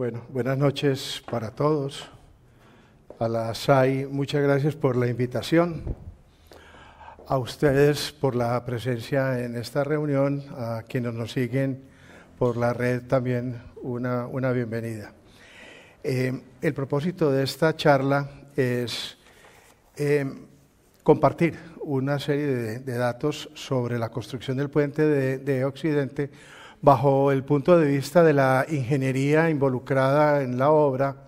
Bueno, buenas noches para todos. A la SAI, muchas gracias por la invitación. A ustedes por la presencia en esta reunión, a quienes nos siguen por la red también una, bienvenida. Eh, el propósito de esta charla es eh, compartir una serie de, datos sobre la construcción del puente de Occidente bajo el punto de vista de la ingeniería involucrada en la obra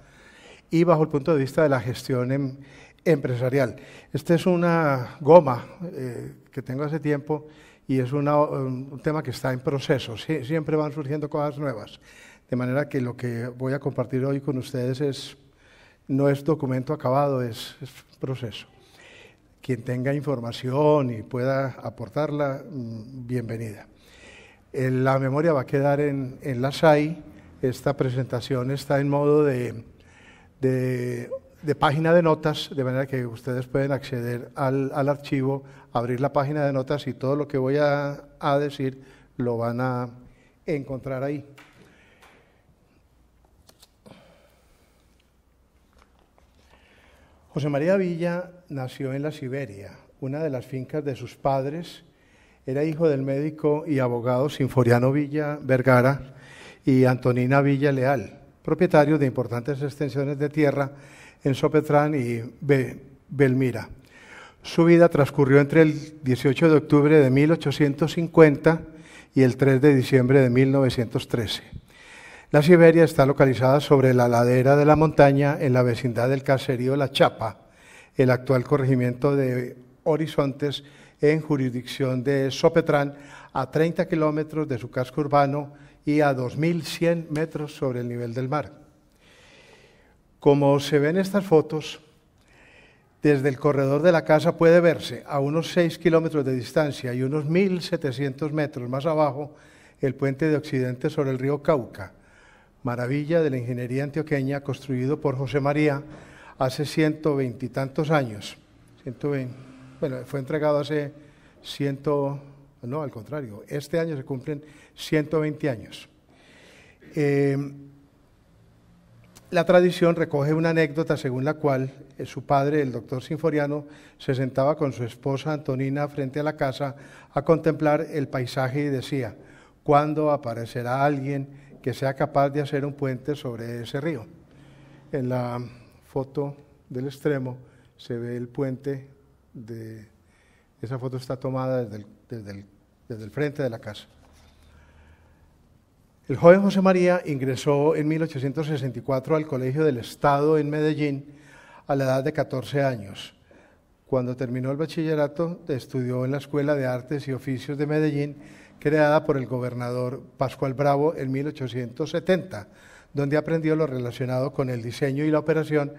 y bajo el punto de vista de la gestión em, empresarial. Esta es una goma eh, que tengo hace tiempo y es un tema que está en proceso. siempre van surgiendo cosas nuevas. De manera que lo que voy a compartir hoy con ustedes es, no es documento acabado, es proceso. Quien tenga información y pueda aportarla, mm, bienvenida la memoria va a quedar en, la SAI. Esta presentación está en modo de, página de notas, de manera que ustedes pueden acceder al, archivo, abrir la página de notas y todo lo que voy a, a decir lo van a encontrar ahí. José María Villa nació en la Siberia, una de las fincas de sus padres era hijo del médico y abogado Sinforiano Villa Vergara y Antonina Villa Leal, propietarios de importantes extensiones de tierra en Sopetrán y Belmira. Su vida transcurrió entre el 18 de octubre de 1850 y el 3 de diciembre de 1913. La Siberia está localizada sobre la ladera de la montaña en la vecindad del caserío La Chapa, el actual corregimiento de Horizontes en jurisdicción de Sopetrán, a 30 kilómetros de su casco urbano y a 2.100 metros sobre el nivel del mar. Como se ven estas fotos, desde el corredor de la casa puede verse a unos 6 kilómetros de distancia y unos 1.700 metros más abajo el puente de Occidente sobre el río Cauca, maravilla de la ingeniería antioqueña construido por José María hace y tantos años. 120 bueno, fue entregado hace ciento, no, al contrario, este año se cumplen 120 años. Eh, la tradición recoge una anécdota según la cual eh, su padre, el doctor Sinforiano, se sentaba con su esposa Antonina frente a la casa a contemplar el paisaje y decía, ¿cuándo aparecerá alguien que sea capaz de hacer un puente sobre ese río? En la foto del extremo se ve el puente esa foto está tomada desde el, desde el frente de la casa. El joven José María ingresó en 1864 al Colegio del Estado en Medellín a la edad de 14 años. Cuando terminó el bachillerato, estudió en la Escuela de Artes y Oficios de Medellín, creada por el gobernador Pascual Bravo en 1870, donde aprendió lo relacionado con el diseño y la operación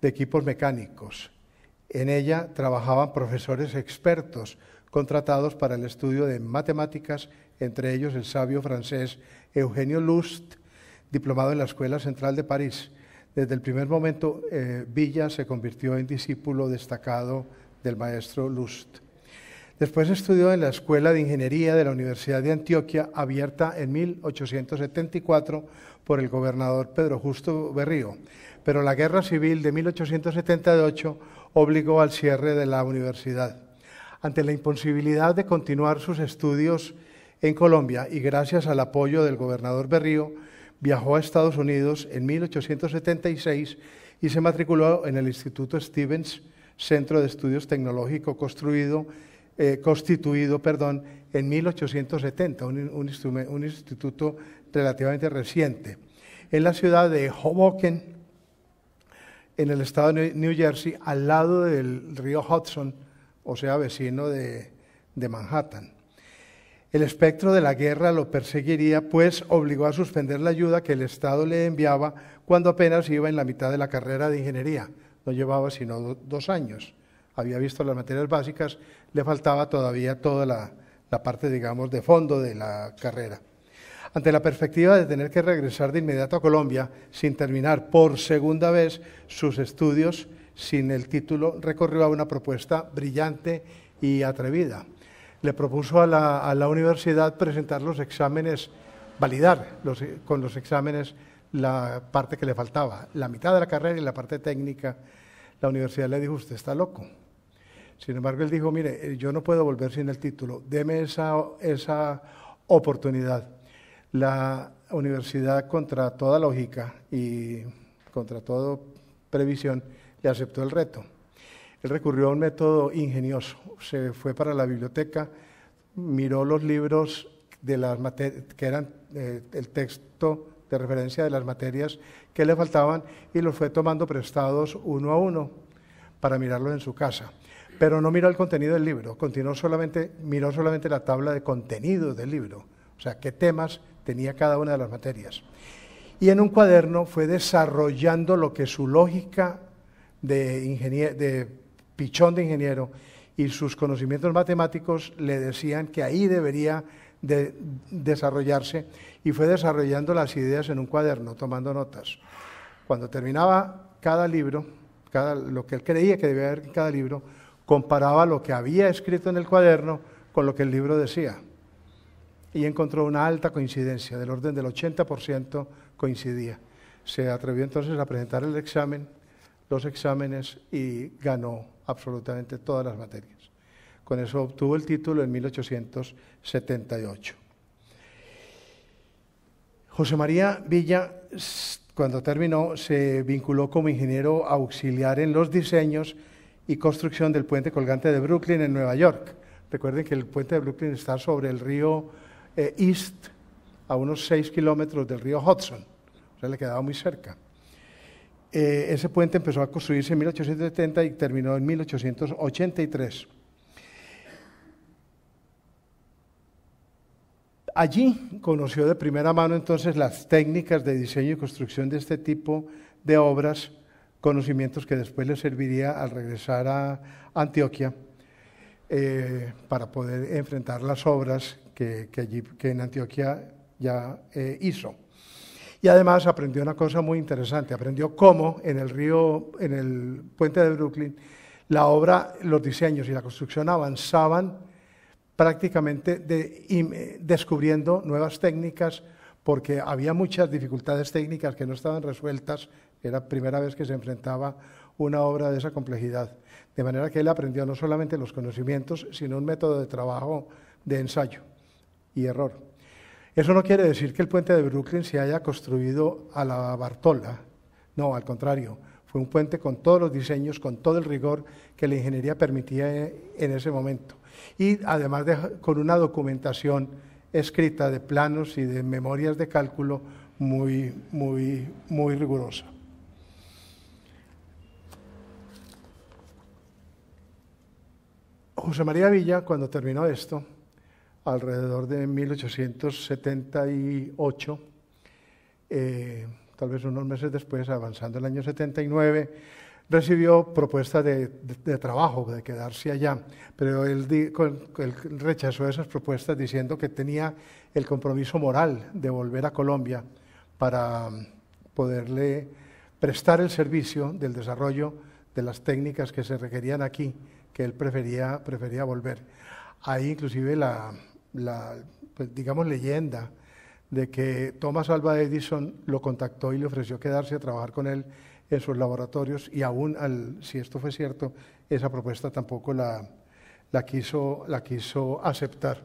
de equipos mecánicos. En ella trabajaban profesores expertos contratados para el estudio de matemáticas, entre ellos el sabio francés Eugenio Lust, diplomado en la Escuela Central de París. Desde el primer momento, eh, Villa se convirtió en discípulo destacado del maestro Lust. Después estudió en la Escuela de Ingeniería de la Universidad de Antioquia, abierta en 1874 por el gobernador Pedro Justo Berrío. Pero la Guerra Civil de 1878 obligó al cierre de la universidad. Ante la imposibilidad de continuar sus estudios en Colombia y gracias al apoyo del gobernador Berrío, viajó a Estados Unidos en 1876 y se matriculó en el Instituto Stevens, Centro de Estudios Tecnológico construido, eh, constituido perdón, en 1870, un instituto relativamente reciente. En la ciudad de Hoboken, en el estado de New Jersey, al lado del río Hudson, o sea, vecino de, de Manhattan. El espectro de la guerra lo perseguiría, pues obligó a suspender la ayuda que el Estado le enviaba cuando apenas iba en la mitad de la carrera de ingeniería. No llevaba sino dos años. Había visto las materias básicas, le faltaba todavía toda la, la parte, digamos, de fondo de la carrera. Ante la perspectiva de tener que regresar de inmediato a Colombia sin terminar por segunda vez sus estudios sin el título, recorrió a una propuesta brillante y atrevida. Le propuso a la, universidad presentar los exámenes, validar con los exámenes la parte que le faltaba, la mitad de la carrera y la parte técnica. La universidad le dijo, usted está loco. Sin embargo, él dijo, mire, eh, yo no puedo volver sin el título, deme esa oportunidad la universidad contra toda lógica y contra toda previsión le aceptó el reto. Él recurrió a un método ingenioso, se fue para la biblioteca, miró los libros de las que eran eh, el texto de referencia de las materias que le faltaban y los fue tomando prestados uno a uno para mirarlos en su casa. Pero no miró el contenido del libro, continuó solamente, miró solamente la tabla de contenido del libro, o sea, qué temas tenía cada una de las materias. Y en un cuaderno fue desarrollando lo que su lógica de, pichón de ingeniero y sus conocimientos matemáticos le decían que ahí debería desarrollarse y fue desarrollando las ideas en un cuaderno, tomando notas. Cuando terminaba cada libro, cada, lo que él creía que debía haber en cada libro, comparaba lo que había escrito en el cuaderno con lo que el libro decía y encontró una alta coincidencia, del orden del 80% coincidía. Se atrevió entonces a presentar el examen, los exámenes y ganó absolutamente todas las materias. Con eso obtuvo el título en 1878. José María Villa, cuando terminó, se vinculó como ingeniero auxiliar en los diseños y construcción del puente colgante de Brooklyn en Nueva York. Recuerden que el puente de Brooklyn está sobre el río eh, east, a unos 6 kilómetros del río Hudson, o sea, le quedaba muy cerca. Eh, ese puente empezó a construirse en 1870 y terminó en 1883. Allí conoció de primera mano entonces las técnicas de diseño y construcción de este tipo de obras, conocimientos que después le serviría al regresar a Antioquia eh, para poder enfrentar las obras que, allí, que en Antioquia ya eh, hizo. Y además aprendió una cosa muy interesante, aprendió cómo en el río, en el puente de Brooklyn, la obra, los diseños y la construcción avanzaban prácticamente eh, descubriendo nuevas técnicas, porque había muchas dificultades técnicas que no estaban resueltas. Era primera vez que se enfrentaba una obra de esa complejidad. De manera que él aprendió no solamente los conocimientos, sino un método de trabajo de ensayo y error. Eso no quiere decir que el puente de Brooklyn se haya construido a la Bartola, no, al contrario, fue un puente con todos los diseños, con todo el rigor que la ingeniería permitía en ese momento. Y además con una documentación escrita de planos y de memorias de cálculo muy, muy, muy rigurosa. José María Villa, cuando terminó esto, alrededor de 1878, eh, tal vez unos meses después, avanzando el año 79, recibió propuestas de, trabajo, de quedarse allá, pero él, él, rechazó esas propuestas diciendo que tenía el compromiso moral de volver a Colombia para mm, poderle prestar el servicio del desarrollo de las técnicas que se requerían aquí, que él prefería, prefería volver. Ahí inclusive la, la pues, digamos, leyenda de que Thomas Alva Edison lo contactó y le ofreció quedarse a trabajar con él en sus laboratorios y aún, si esto fue cierto, esa propuesta tampoco la, quiso, la quiso aceptar.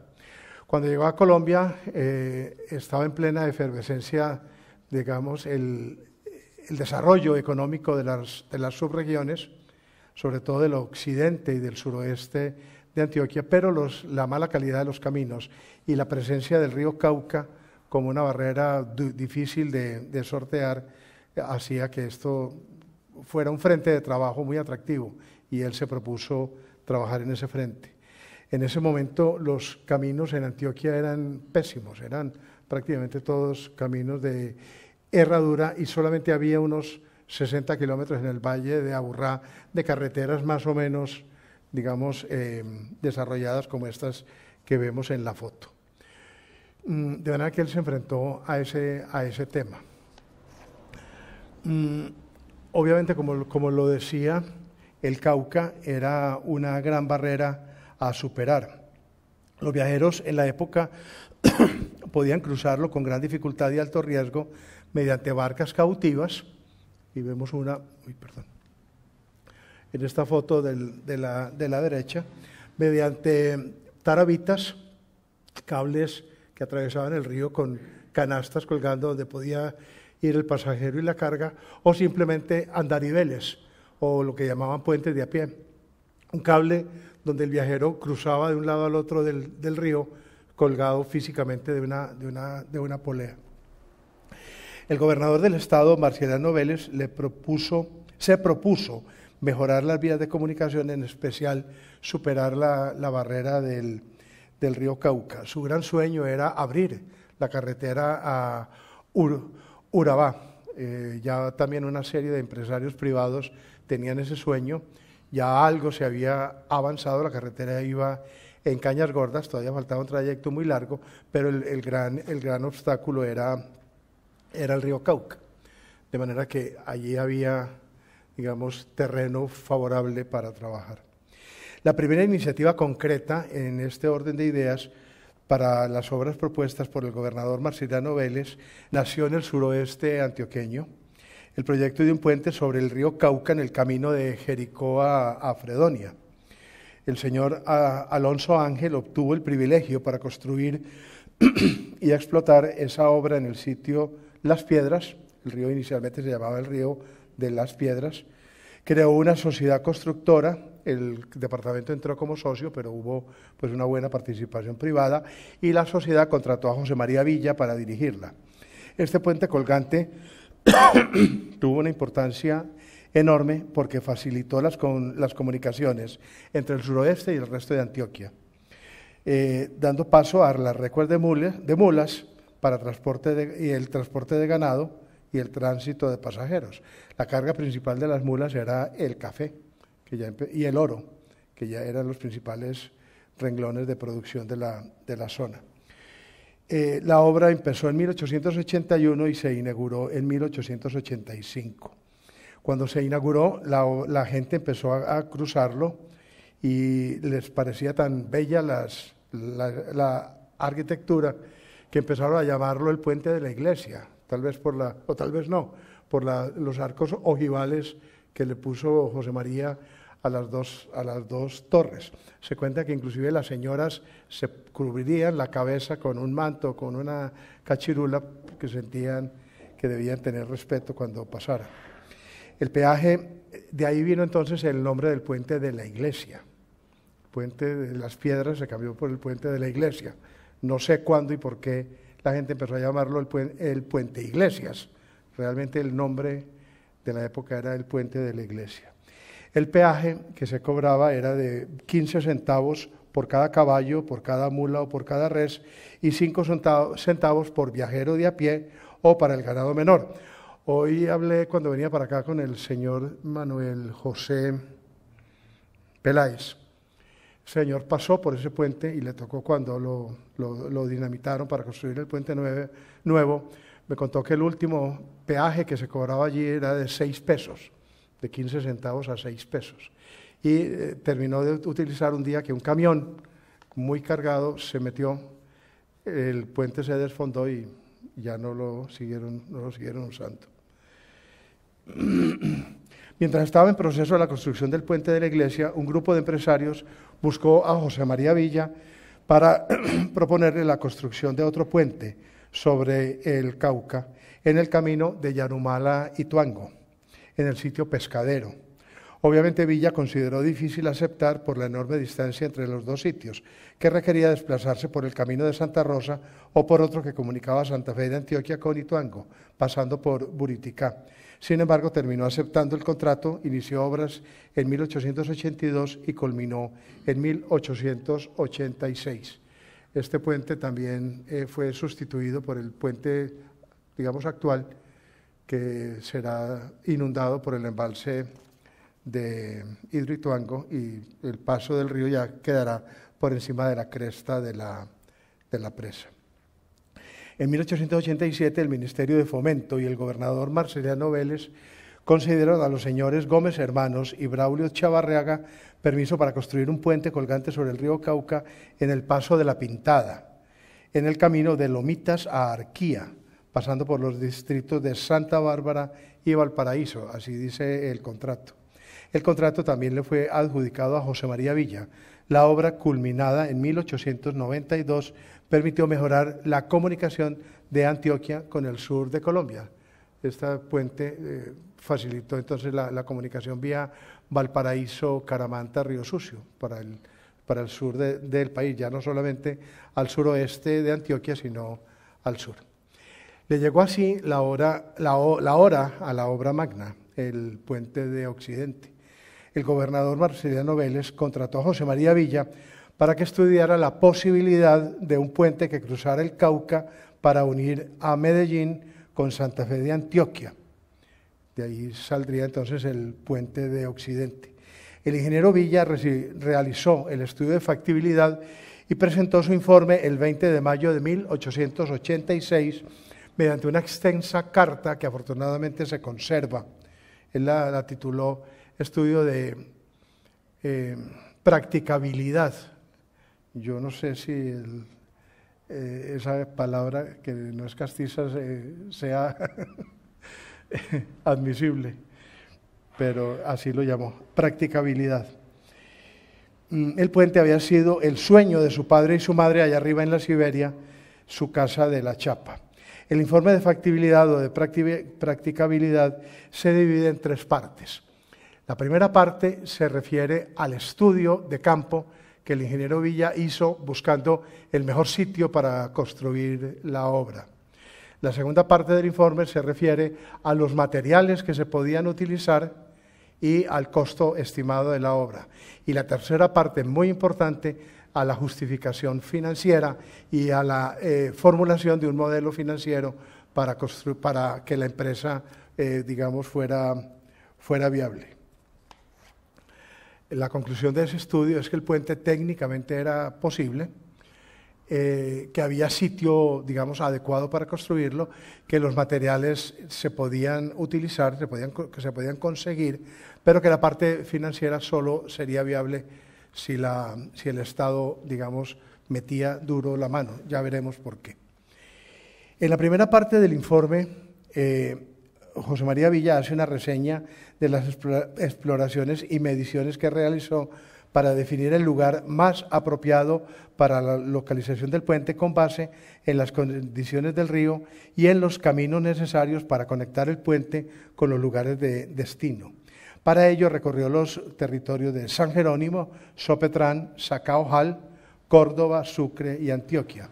Cuando llegó a Colombia eh, estaba en plena efervescencia, digamos, el, el desarrollo económico de de las subregiones, sobre todo del occidente y del suroeste de Antioquia, pero la mala calidad de los caminos y la presencia del río Cauca como una barrera difícil de, de sortear eh, hacía que esto fuera un frente de trabajo muy atractivo y él se propuso trabajar en ese frente. En ese momento los caminos en Antioquia eran pésimos, eran prácticamente todos caminos de herradura y solamente había unos 60 kilómetros en el valle de Aburrá de carreteras más o menos digamos, eh, desarrolladas como estas que vemos en la foto. Mm, de manera que él se enfrentó a ese, a ese tema. Mm, obviamente, como, como lo decía, el Cauca era una gran barrera a superar. Los viajeros en la época podían cruzarlo con gran dificultad y alto riesgo mediante barcas cautivas, y vemos una, uy, perdón, en esta foto de, la, derecha, mediante tarabitas, cables que atravesaban el río con canastas colgando donde podía ir el pasajero y la carga, o simplemente andariveles, o lo que llamaban puentes de a pie. Un cable donde el viajero cruzaba de un lado al otro del, río, colgado físicamente de una, polea. El gobernador del estado, Marcela Vélez, se propuso mejorar las vías de comunicación, en especial superar la, la barrera del, del, río Cauca. Su gran sueño era abrir la carretera a Urabá. Eh, ya también una serie de empresarios privados tenían ese sueño. Ya algo se había avanzado, la carretera iba en Cañas Gordas, todavía faltaba un trayecto muy largo, pero el, el, gran, el gran obstáculo era, era el río Cauca. De manera que allí había digamos, terreno favorable para trabajar. La primera iniciativa concreta en este orden de ideas para las obras propuestas por el gobernador marcelino Vélez nació en el suroeste antioqueño. El proyecto de un puente sobre el río Cauca en el camino de Jericó a, Fredonia. El señor Alonso Ángel obtuvo el privilegio para construir y explotar esa obra en el sitio Las Piedras, el río inicialmente se llamaba el río de las piedras, creó una sociedad constructora, el departamento entró como socio, pero hubo pues una buena participación privada y la sociedad contrató a José María Villa para dirigirla. Este puente colgante tuvo una importancia enorme porque facilitó las, las comunicaciones entre el suroeste y el resto de Antioquia, eh, dando paso a las recuerdas de, de mulas para transporte y el transporte de ganado y el tránsito de pasajeros. La carga principal de las mulas era el café y el oro, que ya eran los principales renglones de producción de la, zona. Eh, la obra empezó en 1881 y se inauguró en 1885. Cuando se inauguró, la, gente empezó a, cruzarlo y les parecía tan bella la arquitectura que empezaron a llamarlo el puente de la iglesia, tal vez por la, o tal vez no, por los arcos ojivales que le puso José María a las, dos, a las dos torres. Se cuenta que inclusive las señoras se cubrirían la cabeza con un manto, con una cachirula, que sentían que debían tener respeto cuando pasara. El peaje, de ahí vino entonces el nombre del puente de la iglesia. puente de las piedras se cambió por el puente de la iglesia. No sé cuándo y por qué la gente empezó a llamarlo el, puente Iglesias. Realmente el nombre de la época era el puente de la iglesia. El peaje que se cobraba era de 15 centavos por cada caballo, por cada mula o por cada res y 5 centavos por viajero de a pie o para el ganado menor. Hoy hablé cuando venía para acá con el señor Manuel José Peláez señor pasó por ese puente y le tocó cuando lo, dinamitaron para construir el puente nueve, nuevo. Me contó que el último peaje que se cobraba allí era de 6 pesos, de 15 centavos a 6 pesos. Y eh, terminó de utilizar un día que un camión muy cargado se metió, el puente se desfondó y ya no lo siguieron, no lo siguieron usando. Mientras estaba en proceso de la construcción del puente de la iglesia, un grupo de empresarios buscó a José María Villa para proponerle la construcción de otro puente sobre el Cauca en el camino de Yanumala y Tuango, en el sitio Pescadero. Obviamente Villa consideró difícil aceptar por la enorme distancia entre los dos sitios, que requería desplazarse por el camino de Santa Rosa o por otro que comunicaba Santa Fe de Antioquia con Ituango, pasando por Buriticá. Sin embargo, terminó aceptando el contrato, inició obras en 1882 y culminó en 1886. Este puente también eh, fue sustituido por el puente, digamos, actual, que será inundado por el embalse de Hidroituango y el paso del río ya quedará por encima de la cresta de de la presa. En 1887 el Ministerio de Fomento y el gobernador Marceliano Vélez concedieron a los señores Gómez Hermanos y Braulio Chavarriaga permiso para construir un puente colgante sobre el río Cauca en el paso de la Pintada, en el camino de Lomitas a Arquía, pasando por los distritos de Santa Bárbara y Valparaíso, así dice el contrato. El contrato también le fue adjudicado a José María Villa, la obra culminada en 1892 permitió mejorar la comunicación de Antioquia con el sur de Colombia. Este puente eh, facilitó entonces la, comunicación vía Valparaíso, Caramanta, Río Sucio, para el, para el sur del país, ya no solamente al suroeste de Antioquia, sino al sur. Le llegó así la hora, la, hora a la obra magna, el puente de Occidente. El gobernador marcelino Vélez contrató a José María Villa para que estudiara la posibilidad de un puente que cruzara el Cauca para unir a Medellín con Santa Fe de Antioquia. De ahí saldría entonces el puente de Occidente. El ingeniero Villa realizó el estudio de factibilidad y presentó su informe el 20 de mayo de 1886 mediante una extensa carta que afortunadamente se conserva. Él la, tituló Estudio de eh, Practicabilidad yo no sé si eh, esa palabra que no es castiza sea admisible, pero así lo llamó, practicabilidad. Mm, el puente había sido el sueño de su padre y su madre allá arriba en la Siberia, su casa de la Chapa. El informe de factibilidad o de practicabilidad se divide en tres partes. La primera parte se refiere al estudio de campo que el ingeniero Villa hizo buscando el mejor sitio para construir la obra. La segunda parte del informe se refiere a los materiales que se podían utilizar y al costo estimado de la obra. Y la tercera parte, muy importante, a la justificación financiera y a la eh, formulación de un modelo financiero para, que la empresa, eh, digamos, fuera viable la conclusión de ese estudio es que el puente técnicamente era posible, eh, que había sitio, digamos, adecuado para construirlo, que los materiales se podían utilizar, se podían, que se podían conseguir, pero que la parte financiera solo sería viable si, la, si el Estado, digamos, metía duro la mano. Ya veremos por qué. En la primera parte del informe eh, José María Villa hace una reseña de las exploraciones y mediciones que realizó para definir el lugar más apropiado para la localización del puente con base en las condiciones del río y en los caminos necesarios para conectar el puente con los lugares de destino. Para ello recorrió los territorios de San Jerónimo, Sopetrán, Sacaojal, Córdoba, Sucre y Antioquia.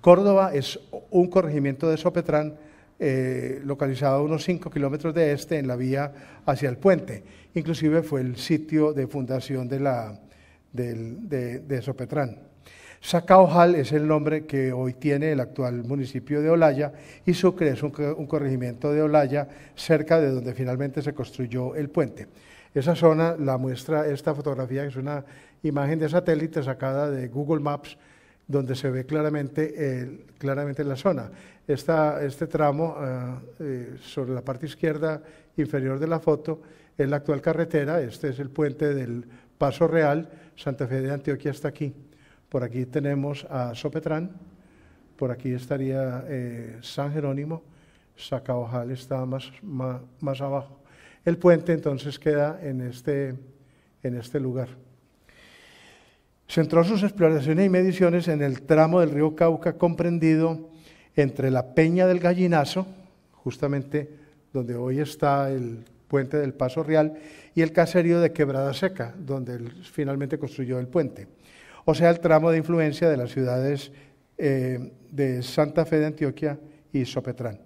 Córdoba es un corregimiento de Sopetrán eh, localizado a unos 5 kilómetros de este en la vía hacia el puente. Inclusive fue el sitio de fundación de, la, de, Sopetrán. Sacaojal es el nombre que hoy tiene el actual municipio de Olaya y Sucre es un corregimiento de Olaya cerca de donde finalmente se construyó el puente. Esa zona la muestra esta fotografía, que es una imagen de satélite sacada de Google Maps donde se ve claramente, claramente la zona. este tramo, eh, eh, sobre la parte izquierda inferior de la foto, es la actual carretera, este es el puente del Paso Real, Santa Fe de Antioquia está aquí. Por aquí tenemos a Sopetrán, por aquí estaría eh, San Jerónimo, Sacaojal está más, más, más, abajo. El puente entonces queda en este, en este lugar. Centró sus exploraciones y mediciones en el tramo del río Cauca comprendido entre la Peña del Gallinazo, justamente donde hoy está el puente del Paso Real, y el caserío de Quebrada Seca, donde finalmente construyó el puente. O sea, el tramo de influencia de las ciudades eh, de Santa Fe de Antioquia y Sopetrán.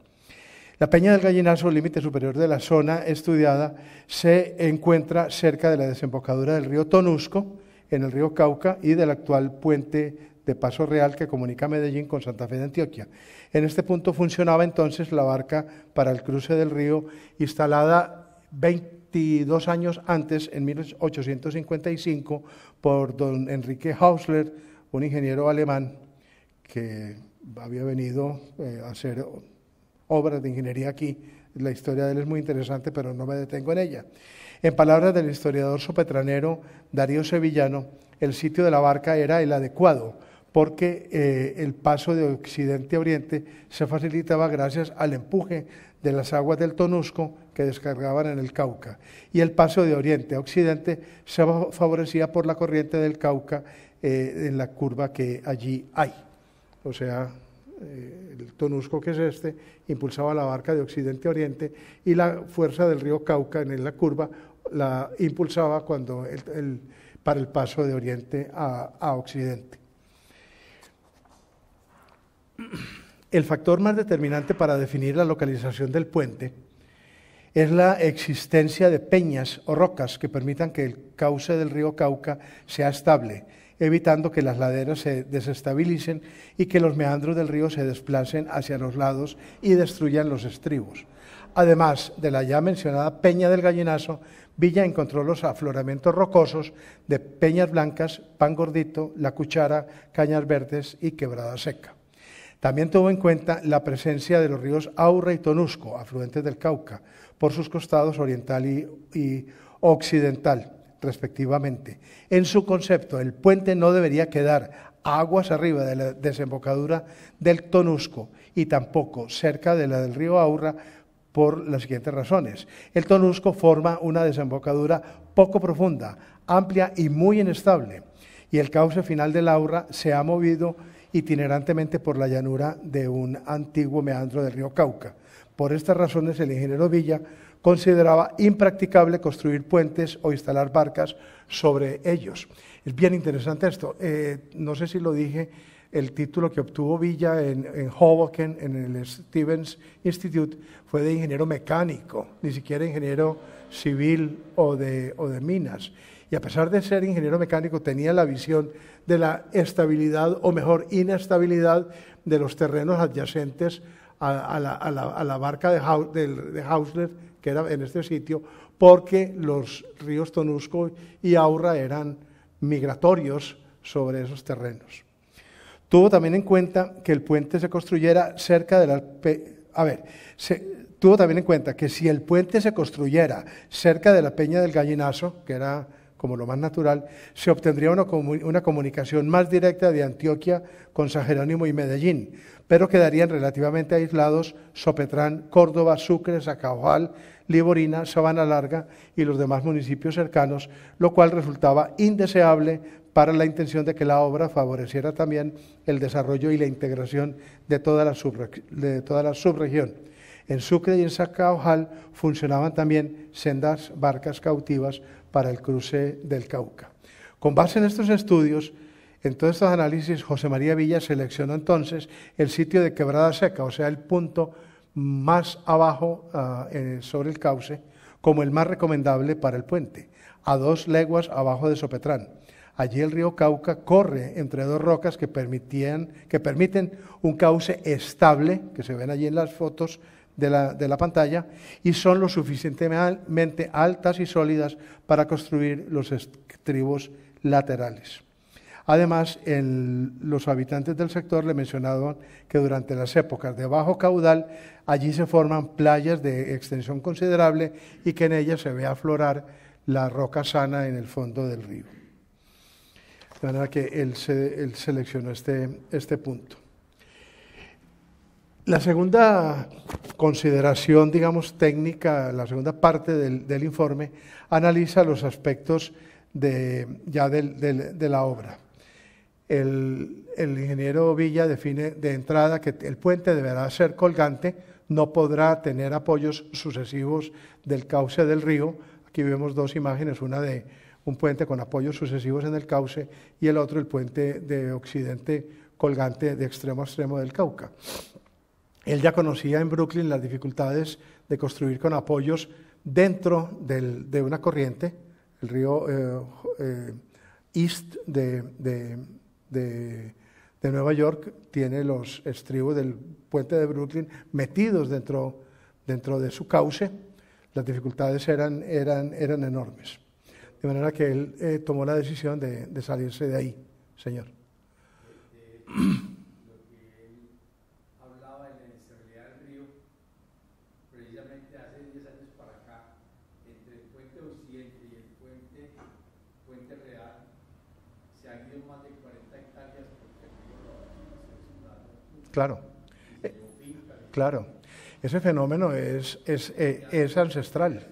La Peña del Gallinazo, límite superior de la zona estudiada, se encuentra cerca de la desembocadura del río Tonusco, en el río Cauca y del actual puente de Paso Real que comunica Medellín con Santa Fe de Antioquia. En este punto funcionaba entonces la barca para el cruce del río instalada 22 años antes, en 1855, por don Enrique Hausler, un ingeniero alemán que había venido eh, a hacer obras de ingeniería aquí. La historia de él es muy interesante, pero no me detengo en ella. En palabras del historiador sopetranero Darío Sevillano, el sitio de la barca era el adecuado porque eh, el paso de occidente a oriente se facilitaba gracias al empuje de las aguas del Tonusco que descargaban en el Cauca, y el paso de oriente a occidente se favorecía por la corriente del Cauca eh, en la curva que allí hay. O sea, eh, el Tonusco que es este impulsaba la barca de occidente a oriente y la fuerza del río Cauca en la curva la impulsaba cuando el, para el paso de Oriente a, a Occidente. El factor más determinante para definir la localización del puente es la existencia de peñas o rocas que permitan que el cauce del río Cauca sea estable, evitando que las laderas se desestabilicen y que los meandros del río se desplacen hacia los lados y destruyan los estribos. Además de la ya mencionada peña del gallinazo, Villa encontró los afloramientos rocosos de Peñas Blancas, Pan Gordito, La Cuchara, Cañas Verdes y Quebrada Seca. También tuvo en cuenta la presencia de los ríos Aurra y Tonusco, afluentes del Cauca, por sus costados oriental y, occidental, respectivamente. En su concepto, el puente no debería quedar aguas arriba de la desembocadura del Tonusco y tampoco cerca de la del río Aurra por las siguientes razones. El Tonusco forma una desembocadura poco profunda, amplia y muy inestable, y el cauce final del Aura se ha movido itinerantemente por la llanura de un antiguo meandro del río Cauca. Por estas razones, el ingeniero Villa consideraba impracticable construir puentes o instalar barcas sobre ellos. Es bien interesante esto. Eh, no sé si lo dije el título que obtuvo Villa en, Hoboken, en el Stevens Institute, fue de ingeniero mecánico, ni siquiera ingeniero civil o de, minas. Y a pesar de ser ingeniero mecánico, tenía la visión de la estabilidad, o mejor, inestabilidad de los terrenos adyacentes a, la, barca de, de Hausler, que era en este sitio, porque los ríos Tonusco y Aura eran migratorios sobre esos terrenos. Tuvo también en cuenta que el puente se construyera cerca de la... A ver, se, tuvo también en cuenta que si el puente se construyera cerca de la peña del gallinazo, que era como lo más natural, se obtendría una, comunicación más directa de Antioquia con San Jerónimo y Medellín, pero quedarían relativamente aislados Sopetrán, Córdoba, Sucre, Zacahual, Liborina, Sabana Larga y los demás municipios cercanos, lo cual resultaba indeseable para la intención de que la obra favoreciera también el desarrollo y la integración de toda la, subregión. En Sucre y en Zacaojal funcionaban también sendas barcas cautivas para el cruce del Cauca. Con base en estos estudios, en todos estos análisis, José María Villa seleccionó entonces el sitio de Quebrada Seca, o sea, el punto más abajo ah, sobre el cauce, como el más recomendable para el puente, a dos leguas abajo de Sopetrán. Allí el río Cauca corre entre dos rocas que, permitían, que permiten un cauce estable, que se ven allí en las fotos, de la, pantalla y son lo suficientemente altas y sólidas para construir los estribos laterales. Además, los habitantes del sector le mencionaban que durante las épocas de bajo caudal allí se forman playas de extensión considerable y que en ellas se ve aflorar la roca sana en el fondo del río. De manera que él, seleccionó este, este punto. La segunda consideración, digamos, técnica, la segunda parte del, informe, analiza los aspectos de, ya de la obra. El, el, ingeniero Villa define de entrada que el puente deberá ser colgante, no podrá tener apoyos sucesivos del cauce del río. Aquí vemos dos imágenes, una de un puente con apoyos sucesivos en el cauce y el otro el puente de occidente colgante de extremo a extremo del Cauca. Él ya conocía en Brooklyn las dificultades de construir con apoyos dentro del, de una corriente, el río eh, eh, East de, de, de, Nueva York tiene los estribos del puente de Brooklyn metidos dentro, dentro de su cauce. Las dificultades eran, eran, eran enormes. De manera que él eh, tomó la decisión de, salirse de ahí, señor. Claro. claro. Ese fenómeno es, es, eh, ancestral.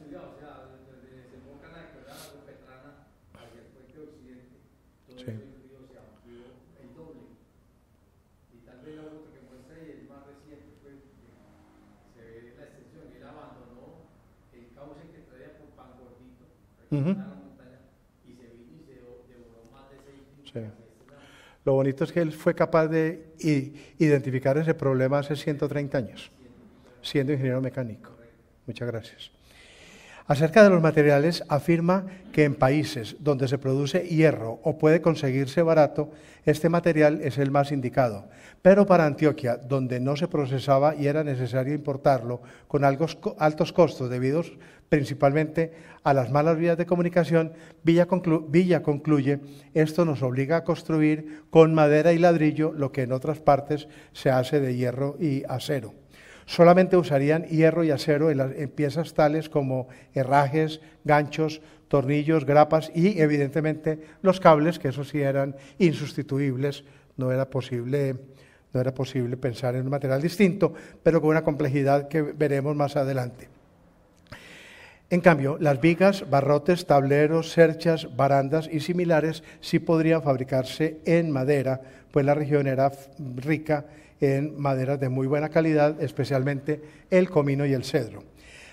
Lo bonito es que él fue capaz de y identificar ese problema hace 130 años, siendo ingeniero mecánico. Muchas gracias. Acerca de los materiales, afirma que en países donde se produce hierro o puede conseguirse barato, este material es el más indicado. Pero para Antioquia, donde no se procesaba y era necesario importarlo con altos costos debido principalmente a las malas vías de comunicación, Villa, concluye, esto nos obliga a construir con madera y ladrillo lo que en otras partes se hace de hierro y acero. Solamente usarían hierro y acero en, piezas tales como herrajes, ganchos, tornillos, grapas y evidentemente los cables, que esos sí eran insustituibles, no era posible no era posible pensar en un material distinto, pero con una complejidad que veremos más adelante. En cambio, las vigas, barrotes, tableros, cerchas, barandas y similares sí podrían fabricarse en madera, pues la región era rica en maderas de muy buena calidad, especialmente el comino y el cedro.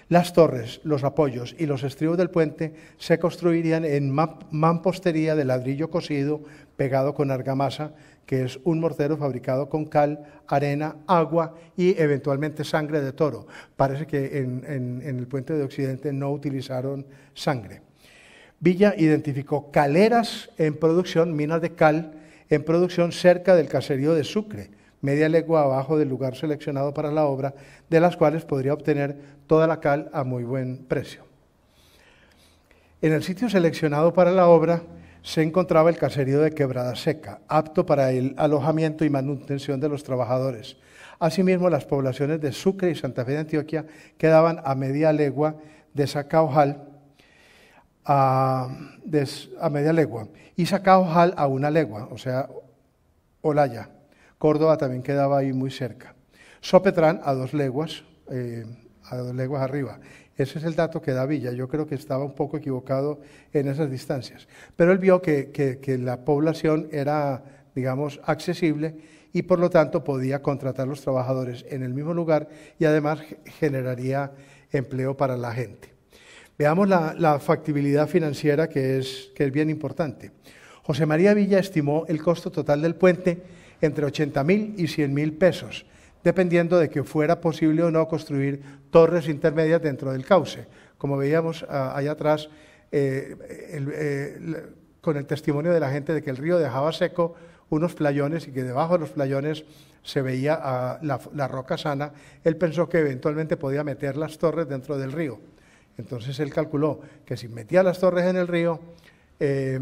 Las torres, los apoyos y los estribos del puente se construirían en mampostería de ladrillo cocido pegado con argamasa, que es un mortero fabricado con cal, arena, agua y eventualmente sangre de toro. Parece que en, el puente de Occidente no utilizaron sangre. Villa identificó caleras en producción, minas de cal en producción cerca del caserío de Sucre, media legua abajo del lugar seleccionado para la obra, de las cuales podría obtener toda la cal a muy buen precio. En el sitio seleccionado para la obra, se encontraba el caserío de Quebrada Seca, apto para el alojamiento y manutención de los trabajadores. Asimismo, las poblaciones de Sucre y Santa Fe de Antioquia quedaban a media legua de Sacaojal a, media legua y Sacaojal a una legua, o sea, Olaya. Córdoba también quedaba ahí muy cerca. Sopetrán a dos leguas, eh, a dos leguas arriba ese es el dato que da Villa. Yo creo que estaba un poco equivocado en esas distancias. Pero él vio que, la población era, digamos, accesible y por lo tanto podía contratar los trabajadores en el mismo lugar y además generaría empleo para la gente. Veamos la, factibilidad financiera que es, que es bien importante. José María Villa estimó el costo total del puente entre 80 mil y 100.000 mil pesos dependiendo de que fuera posible o no construir torres intermedias dentro del cauce. Como veíamos allá ah, atrás, eh, eh, con el testimonio de la gente de que el río dejaba seco unos playones y que debajo de los playones se veía ah, la, roca sana, él pensó que eventualmente podía meter las torres dentro del río. Entonces él calculó que si metía las torres en el río, eh,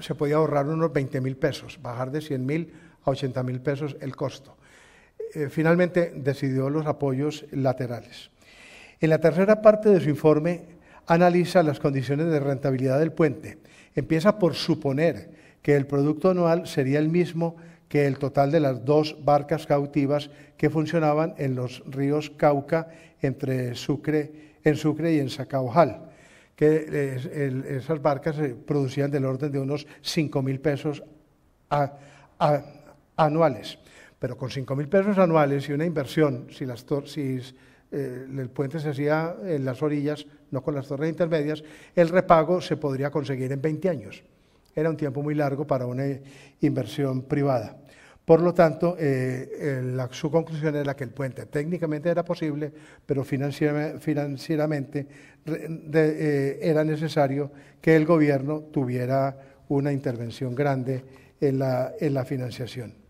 se podía ahorrar unos 20 mil pesos, bajar de 100 mil a 80 mil pesos el costo. Eh, finalmente decidió los apoyos laterales. En la tercera parte de su informe analiza las condiciones de rentabilidad del puente. Empieza por suponer que el producto anual sería el mismo que el total de las dos barcas cautivas que funcionaban en los ríos Cauca entre Sucre, en Sucre y en Sacaojal, que esas barcas eh, producían del orden de unos 5.000 pesos anuales. Pero con 5.000 pesos anuales y una inversión, si, eh, el puente se hacía en las orillas, no con las torres intermedias, el repago se podría conseguir en 20 años. Era un tiempo muy largo para una eh, inversión privada. Por lo tanto, eh, su conclusión era que el puente técnicamente era posible, pero financieramente era necesario que el gobierno tuviera una intervención grande en la financiación.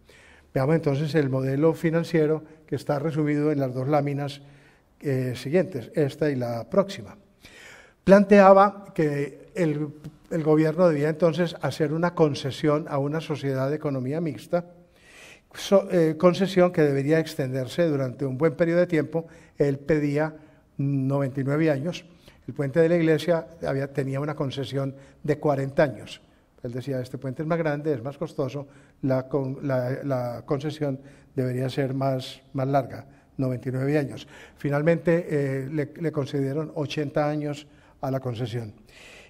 Veamos entonces el modelo financiero que está resumido en las dos láminas eh, siguientes, esta y la próxima. Planteaba que el, gobierno debía entonces hacer una concesión a una sociedad de economía mixta, eh, concesión que debería extenderse durante un buen periodo de tiempo. Él pedía 99 años. El puente de la iglesia había, tenía una concesión de 40 años. Él decía, este puente es más grande, es más costoso, la, concesión debería ser más, más larga, 99 años. Finalmente eh, le, concedieron 80 años a la concesión,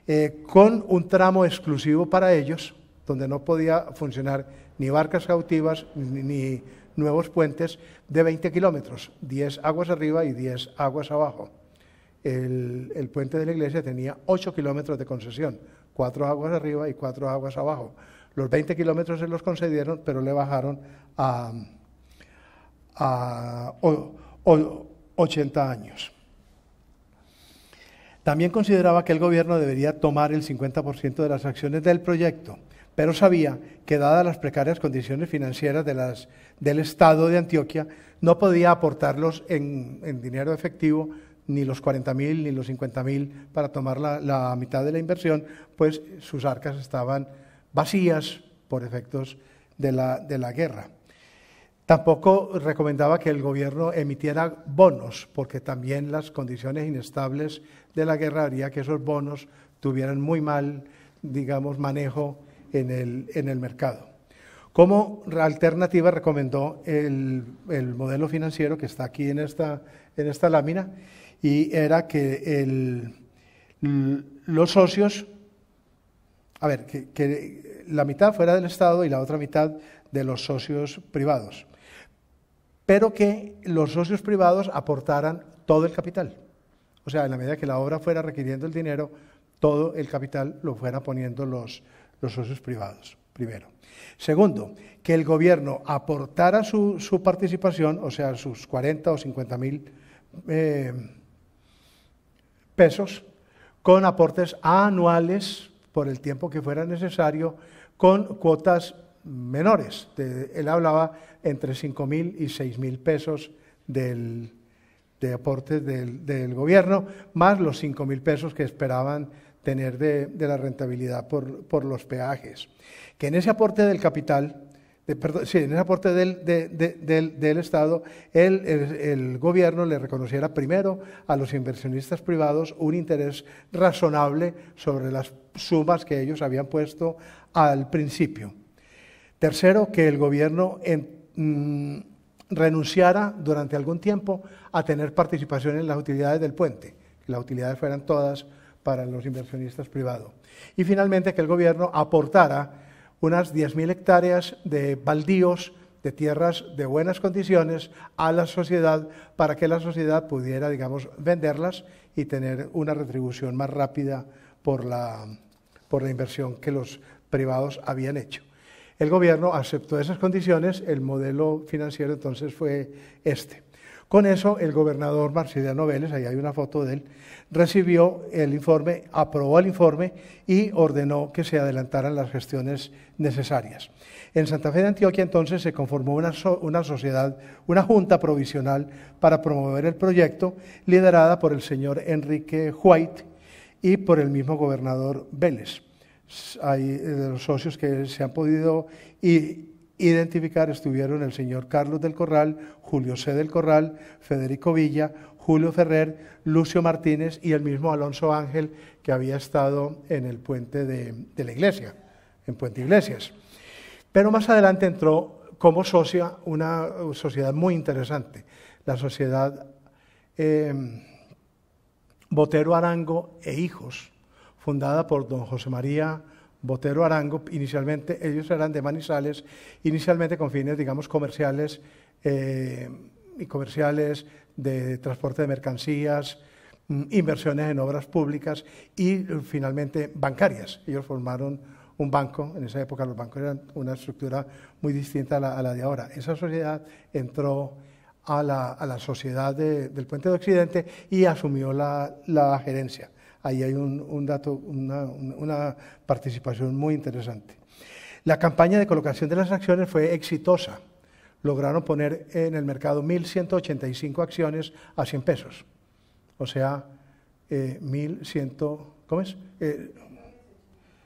eh, con un tramo exclusivo para ellos, donde no podía funcionar ni barcas cautivas ni, nuevos puentes de 20 kilómetros, 10 aguas arriba y 10 aguas abajo. El, el puente de la iglesia tenía 8 kilómetros de concesión, cuatro aguas arriba y cuatro aguas abajo. Los 20 kilómetros se los concedieron, pero le bajaron a, 80 años. También consideraba que el gobierno debería tomar el 50% de las acciones del proyecto, pero sabía que dadas las precarias condiciones financieras del Estado de Antioquia, no podía aportarlos en, en dinero efectivo ni los 40.000 ni los 50.000 para tomar la, mitad de la inversión, pues sus arcas estaban vacías por efectos de la, guerra. Tampoco recomendaba que el gobierno emitiera bonos, porque también las condiciones inestables de la guerra haría que esos bonos tuvieran muy mal, digamos, manejo en el, mercado. Como alternativa recomendó el, modelo financiero que está aquí en esta, en esta lámina y era que los socios, a ver, que, la mitad fuera del Estado y la otra mitad de los socios privados, pero que los socios privados aportaran todo el capital. O sea, en la medida que la obra fuera requiriendo el dinero, todo el capital lo fuera poniendo los, los socios privados, primero. Segundo, que el gobierno aportara su, su participación, o sea, sus 40 o 50 mil eh, pesos con aportes anuales por el tiempo que fuera necesario, con cuotas menores. él hablaba entre 5.000 mil y 6.000 mil pesos de aportes del, gobierno, más los cinco mil pesos que esperaban tener de, la rentabilidad por, por los peajes. Que en ese aporte del capital sí, en el aporte del, Estado, el, gobierno le reconociera primero a los inversionistas privados un interés razonable sobre las sumas que ellos habían puesto al principio. Tercero, que el gobierno mm, renunciara durante algún tiempo a tener participación en las utilidades del puente, que las utilidades fueran todas para los inversionistas privados. Y finalmente, que el gobierno aportara unas 10.000 hectáreas de baldíos, de tierras de buenas condiciones a la sociedad para que la sociedad pudiera, digamos, venderlas y tener una retribución más rápida por la, por la inversión que los privados habían hecho. El gobierno aceptó esas condiciones, el modelo financiero entonces fue este. Con eso, el gobernador Marcidiano Vélez, ahí hay una foto de él, recibió el informe, aprobó el informe y ordenó que se adelantaran las gestiones necesarias. En Santa Fe de Antioquia entonces se conformó una, sociedad, una junta provisional para promover el proyecto, liderada por el señor Enrique White y por el mismo gobernador Vélez. Hay eh, de los socios que se han podido y identificar estuvieron el señor Carlos del Corral, Julio C. del Corral, Federico Villa, Julio Ferrer, Lucio Martínez y el mismo Alonso Ángel que había estado en el puente de, la iglesia, en Puente Iglesias. Pero más adelante entró como socia una sociedad muy interesante, la sociedad em, Botero Arango e Hijos, fundada por don José María Botero Arango, inicialmente ellos eran de Manizales, inicialmente con fines, digamos, comerciales eh, y comerciales de transporte de mercancías, mm, inversiones en obras públicas y eh, finalmente bancarias. Ellos formaron un banco, en esa época los bancos eran una estructura muy distinta a la, de ahora. Esa sociedad entró a la, sociedad del Puente de Occidente y asumió la gerencia. Ahí hay un, dato, una, participación muy interesante. La campaña de colocación de las acciones fue exitosa. Lograron poner en el mercado 1.185 acciones a 100 pesos. O sea, 1.100, eh, ¿cómo es?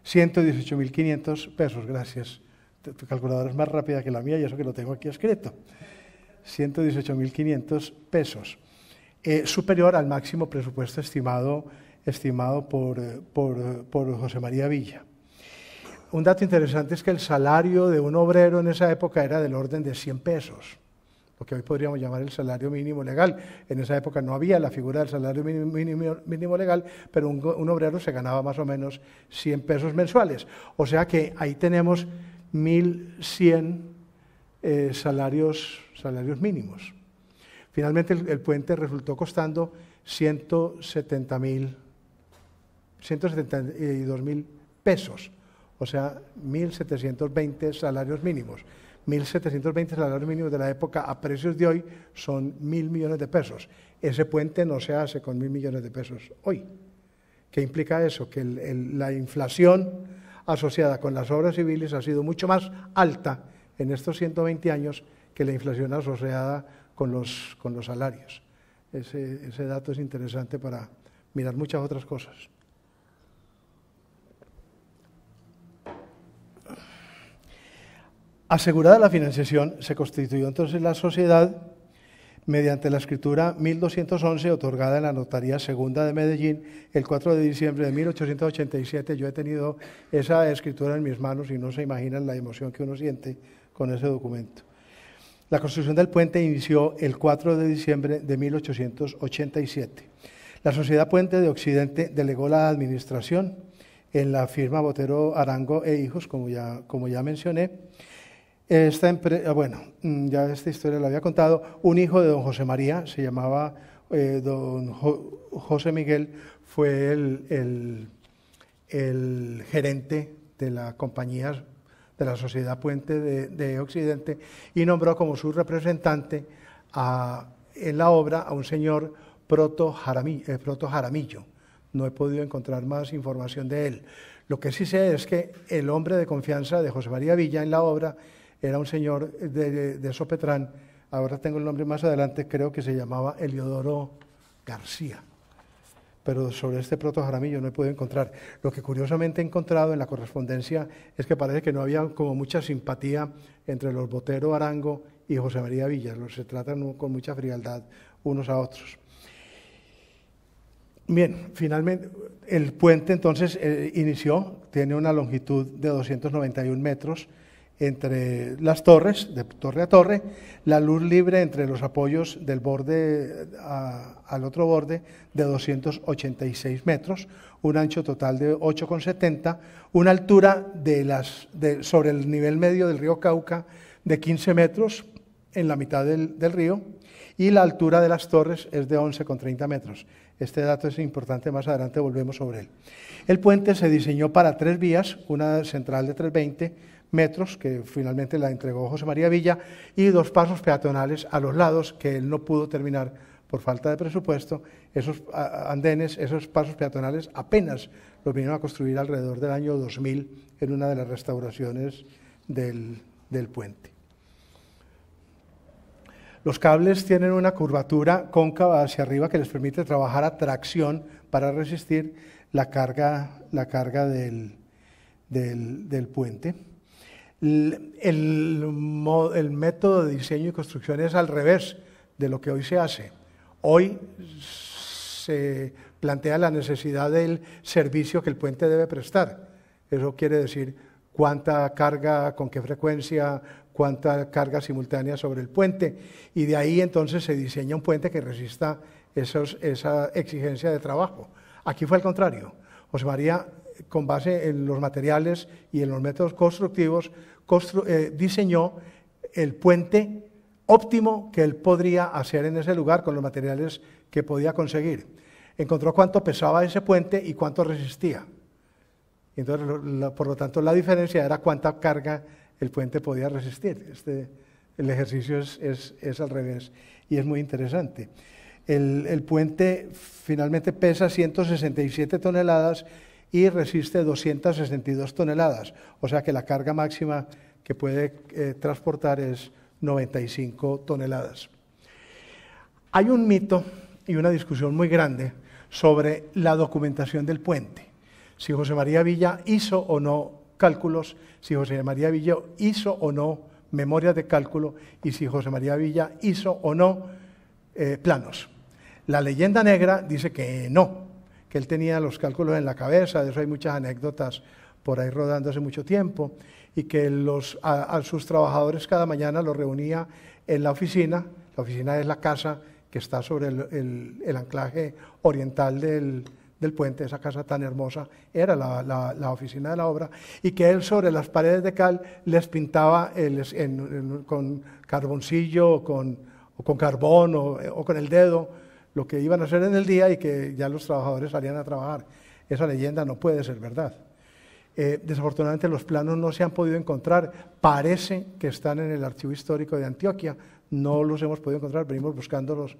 118.500 eh, pesos, gracias. Tu, calculadora es más rápida que la mía y eso que lo tengo aquí escrito. 118.500 pesos, eh, superior al máximo presupuesto estimado estimado por, José María Villa. Un dato interesante es que el salario de un obrero en esa época era del orden de 100 pesos lo que hoy podríamos llamar el salario mínimo legal. En esa época no había la figura del salario mínimo, legal, pero un, obrero se ganaba más o menos 100 pesos mensuales. O sea que ahí tenemos 1.100 eh, salarios, mínimos. Finalmente el, puente resultó costando 170.000 172.000 pesos, o sea, 1.720 salarios mínimos. 1.720 salarios mínimos de la época a precios de hoy son 1.000 millones de pesos. Ese puente no se hace con 1.000 millones de pesos hoy. ¿Qué implica eso? Que la inflación asociada con las obras civiles ha sido mucho más alta en estos 120 años que la inflación asociada con los, salarios. ese dato es interesante para mirar muchas otras cosas. Asegurada la financiación, se constituyó entonces la sociedad mediante la escritura 1211 otorgada en la Notaría Segunda de Medellín el 4 de diciembre de 1887. Yo he tenido esa escritura en mis manos y no se imaginan la emoción que uno siente con ese documento. La construcción del puente inició el 4 de diciembre de 1887. La Sociedad Puente de Occidente delegó la administración en la firma Botero Arango e Hijos, como ya, como ya mencioné Está empresa, ah, bueno, mm, ya esta historia la había contado. Un hijo de don José María, se llamaba eh, don José Miguel, fue el, el, gerente de la compañía de la Sociedad Puente de, de Occidente y nombró como su representante a, en la obra a un señor Proto Jaramillo, eh, Proto Jaramillo. No he podido encontrar más información de él. Lo que sí sé es que el hombre de confianza de José María Villa en la obra era un señor de, Sopetrán, ahora tengo el nombre más adelante, creo que se llamaba Eliodoro García. Pero sobre este protojaramillo no he podido encontrar. Lo que curiosamente he encontrado en la correspondencia es que parece que no había como mucha simpatía entre los Botero Arango y José María Villas. Los se tratan con mucha frialdad unos a otros. Bien, finalmente el puente entonces eh, inició, tiene una longitud de 291 metros, entre las torres, de torre a torre, la luz libre entre los apoyos del borde al otro borde de 286 metros, un ancho total de 8,70, una altura de las, sobre el nivel medio del río Cauca de 15 metros en la mitad del, del río y la altura de las torres es de 11,30 metros. Este dato es importante, más adelante volvemos sobre él. El puente se diseñó para tres vías, una central de 320, metros, que finalmente la entregó José María Villa, y dos pasos peatonales a los lados que él no pudo terminar por falta de presupuesto. Esos andenes, esos pasos peatonales apenas los vinieron a construir alrededor del año 2000 en una de las restauraciones del, del puente. Los cables tienen una curvatura cóncava hacia arriba que les permite trabajar a tracción para resistir la carga, la carga del, del puente el, el, método de diseño y construcción es al revés de lo que hoy se hace. Hoy se plantea la necesidad del servicio que el puente debe prestar. Eso quiere decir cuánta carga, con qué frecuencia, cuánta carga simultánea sobre el puente. Y de ahí entonces se diseña un puente que resista esos, esa exigencia de trabajo. Aquí fue al contrario. José con base en los materiales y en los métodos constructivos, eh, diseñó el puente óptimo que él podría hacer en ese lugar con los materiales que podía conseguir. Encontró cuánto pesaba ese puente y cuánto resistía. Entonces, por lo tanto, la diferencia era cuánta carga el puente podía resistir. Este, el ejercicio es, al revés y es muy interesante. El, el puente finalmente pesa 167 toneladas y resiste 262 toneladas, o sea que la carga máxima que puede eh, transportar es 95 toneladas. Hay un mito y una discusión muy grande sobre la documentación del puente, si José María Villa hizo o no cálculos, si José María Villa hizo o no memoria de cálculo y si José María Villa hizo o no eh, planos. La leyenda negra dice que no, que él tenía los cálculos en la cabeza, de eso hay muchas anécdotas por ahí rodando hace mucho tiempo, y que los, a, sus trabajadores cada mañana los reunía en la oficina, la oficina es la casa que está sobre el, anclaje oriental del, puente, esa casa tan hermosa, era la, oficina de la obra, y que él sobre las paredes de cal les pintaba con carboncillo, con, o con carbón o, con el dedo lo que iban a hacer en el día y que ya los trabajadores salían a trabajar. Esa leyenda no puede ser verdad. Eh, desafortunadamente los planos no se han podido encontrar, parece que están en el Archivo Histórico de Antioquia, no los hemos podido encontrar, venimos buscándolos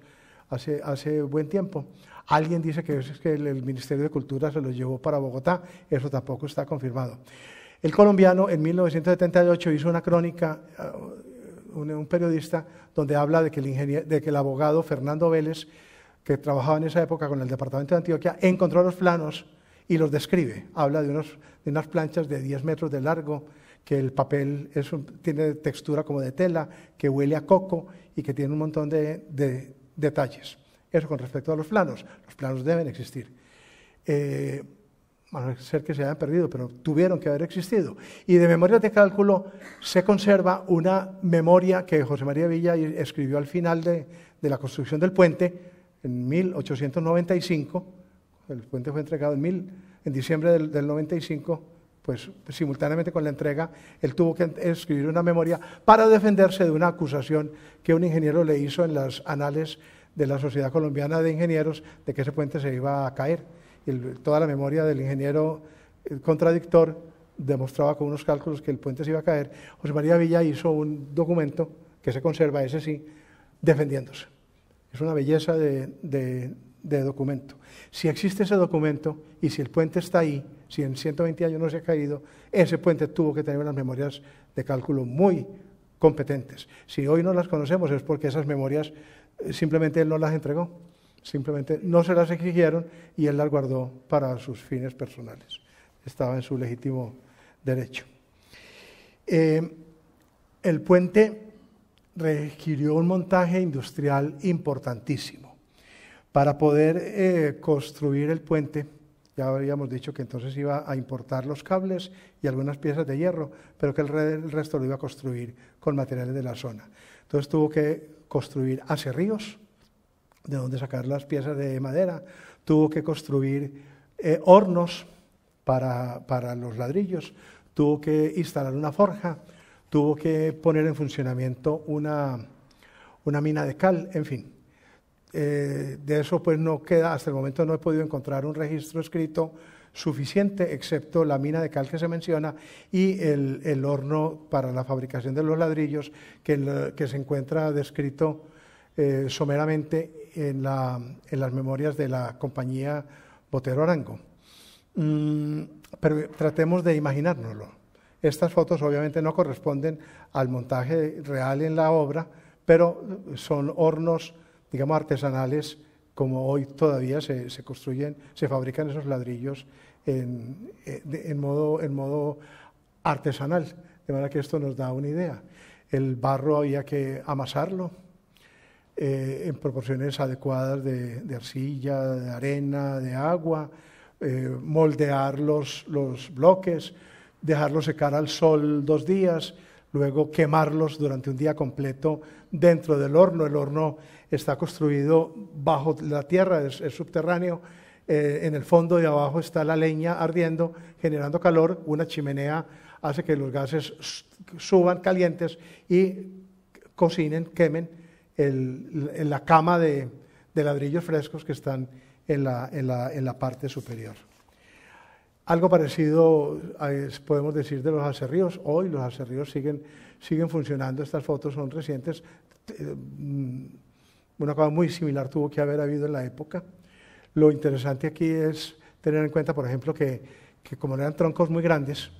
hace, buen tiempo. Alguien dice que, es que el, Ministerio de Cultura se los llevó para Bogotá, eso tampoco está confirmado. El colombiano en 1978 hizo una crónica, eh, un, periodista, donde habla de que, el de que el abogado Fernando Vélez que trabajaba en esa época con el departamento de Antioquia, encontró los planos y los describe. Habla de, unos, de unas planchas de 10 metros de largo, que el papel tiene textura como de tela, que huele a coco y que tiene un montón de, de detalles. Eso con respecto a los planos. Los planos deben existir. Eh, a no ser que se hayan perdido, pero tuvieron que haber existido. Y de memorias de cálculo se conserva una memoria que José María Villa escribió al final de, de la construcción del puente, en 1895, el puente fue entregado en, en diciembre del, 95, pues simultáneamente con la entrega, él tuvo que escribir una memoria para defenderse de una acusación que un ingeniero le hizo en las anales de la Sociedad Colombiana de Ingenieros de que ese puente se iba a caer. Y toda la memoria del ingeniero eh, contradictor demostraba con unos cálculos que el puente se iba a caer. José María Villa hizo un documento que se conserva, ese sí, defendiéndose. Es una belleza de, documento. Si existe ese documento y si el puente está ahí, si en 120 años no se ha caído, ese puente tuvo que tener unas memorias de cálculo muy competentes. Si hoy no las conocemos es porque esas memorias eh, simplemente él no las entregó, simplemente no se las exigieron y él las guardó para sus fines personales. Estaba en su legítimo derecho. Eh, el puente requirió un montaje industrial importantísimo. Para poder eh, construir el puente, ya habíamos dicho que entonces iba a importar los cables y algunas piezas de hierro, pero que el, resto lo iba a construir con materiales de la zona. Entonces tuvo que construir aserríos de donde sacar las piezas de madera, tuvo que construir eh, hornos para, para los ladrillos, tuvo que instalar una forja, tuvo que poner en funcionamiento una, mina de cal, en fin. Eh, de eso pues no queda, hasta el momento no he podido encontrar un registro escrito suficiente, excepto la mina de cal que se menciona y el, horno para la fabricación de los ladrillos que, se encuentra descrito eh, someramente en, las memorias de la compañía Botero Arango. Mm, pero tratemos de imaginárnoslo. Estas fotos obviamente no corresponden al montaje real en la obra, pero son hornos, digamos, artesanales, como hoy todavía se, construyen, se fabrican esos ladrillos eh, en, modo, en modo artesanal. De manera que esto nos da una idea. El barro había que amasarlo eh, en proporciones adecuadas de, arcilla, de arena, de agua, eh, moldear los bloques, dejarlos secar al sol dos días, luego quemarlos durante un día completo dentro del horno. El horno está construido bajo la tierra, es, subterráneo. Eh, en el fondo de abajo está la leña ardiendo, generando calor. Una chimenea hace que los gases suban calientes y cocinen, quemen la cama de, ladrillos frescos que están en la parte superior. Algo parecido podemos decir de los acerríos. Hoy los acerríos siguen, siguen funcionando. Estas fotos son recientes. Eh, mm, una cosa muy similar tuvo que haber habido en la época. Lo interesante aquí es tener en cuenta, por ejemplo, que, que como eran troncos muy grandes,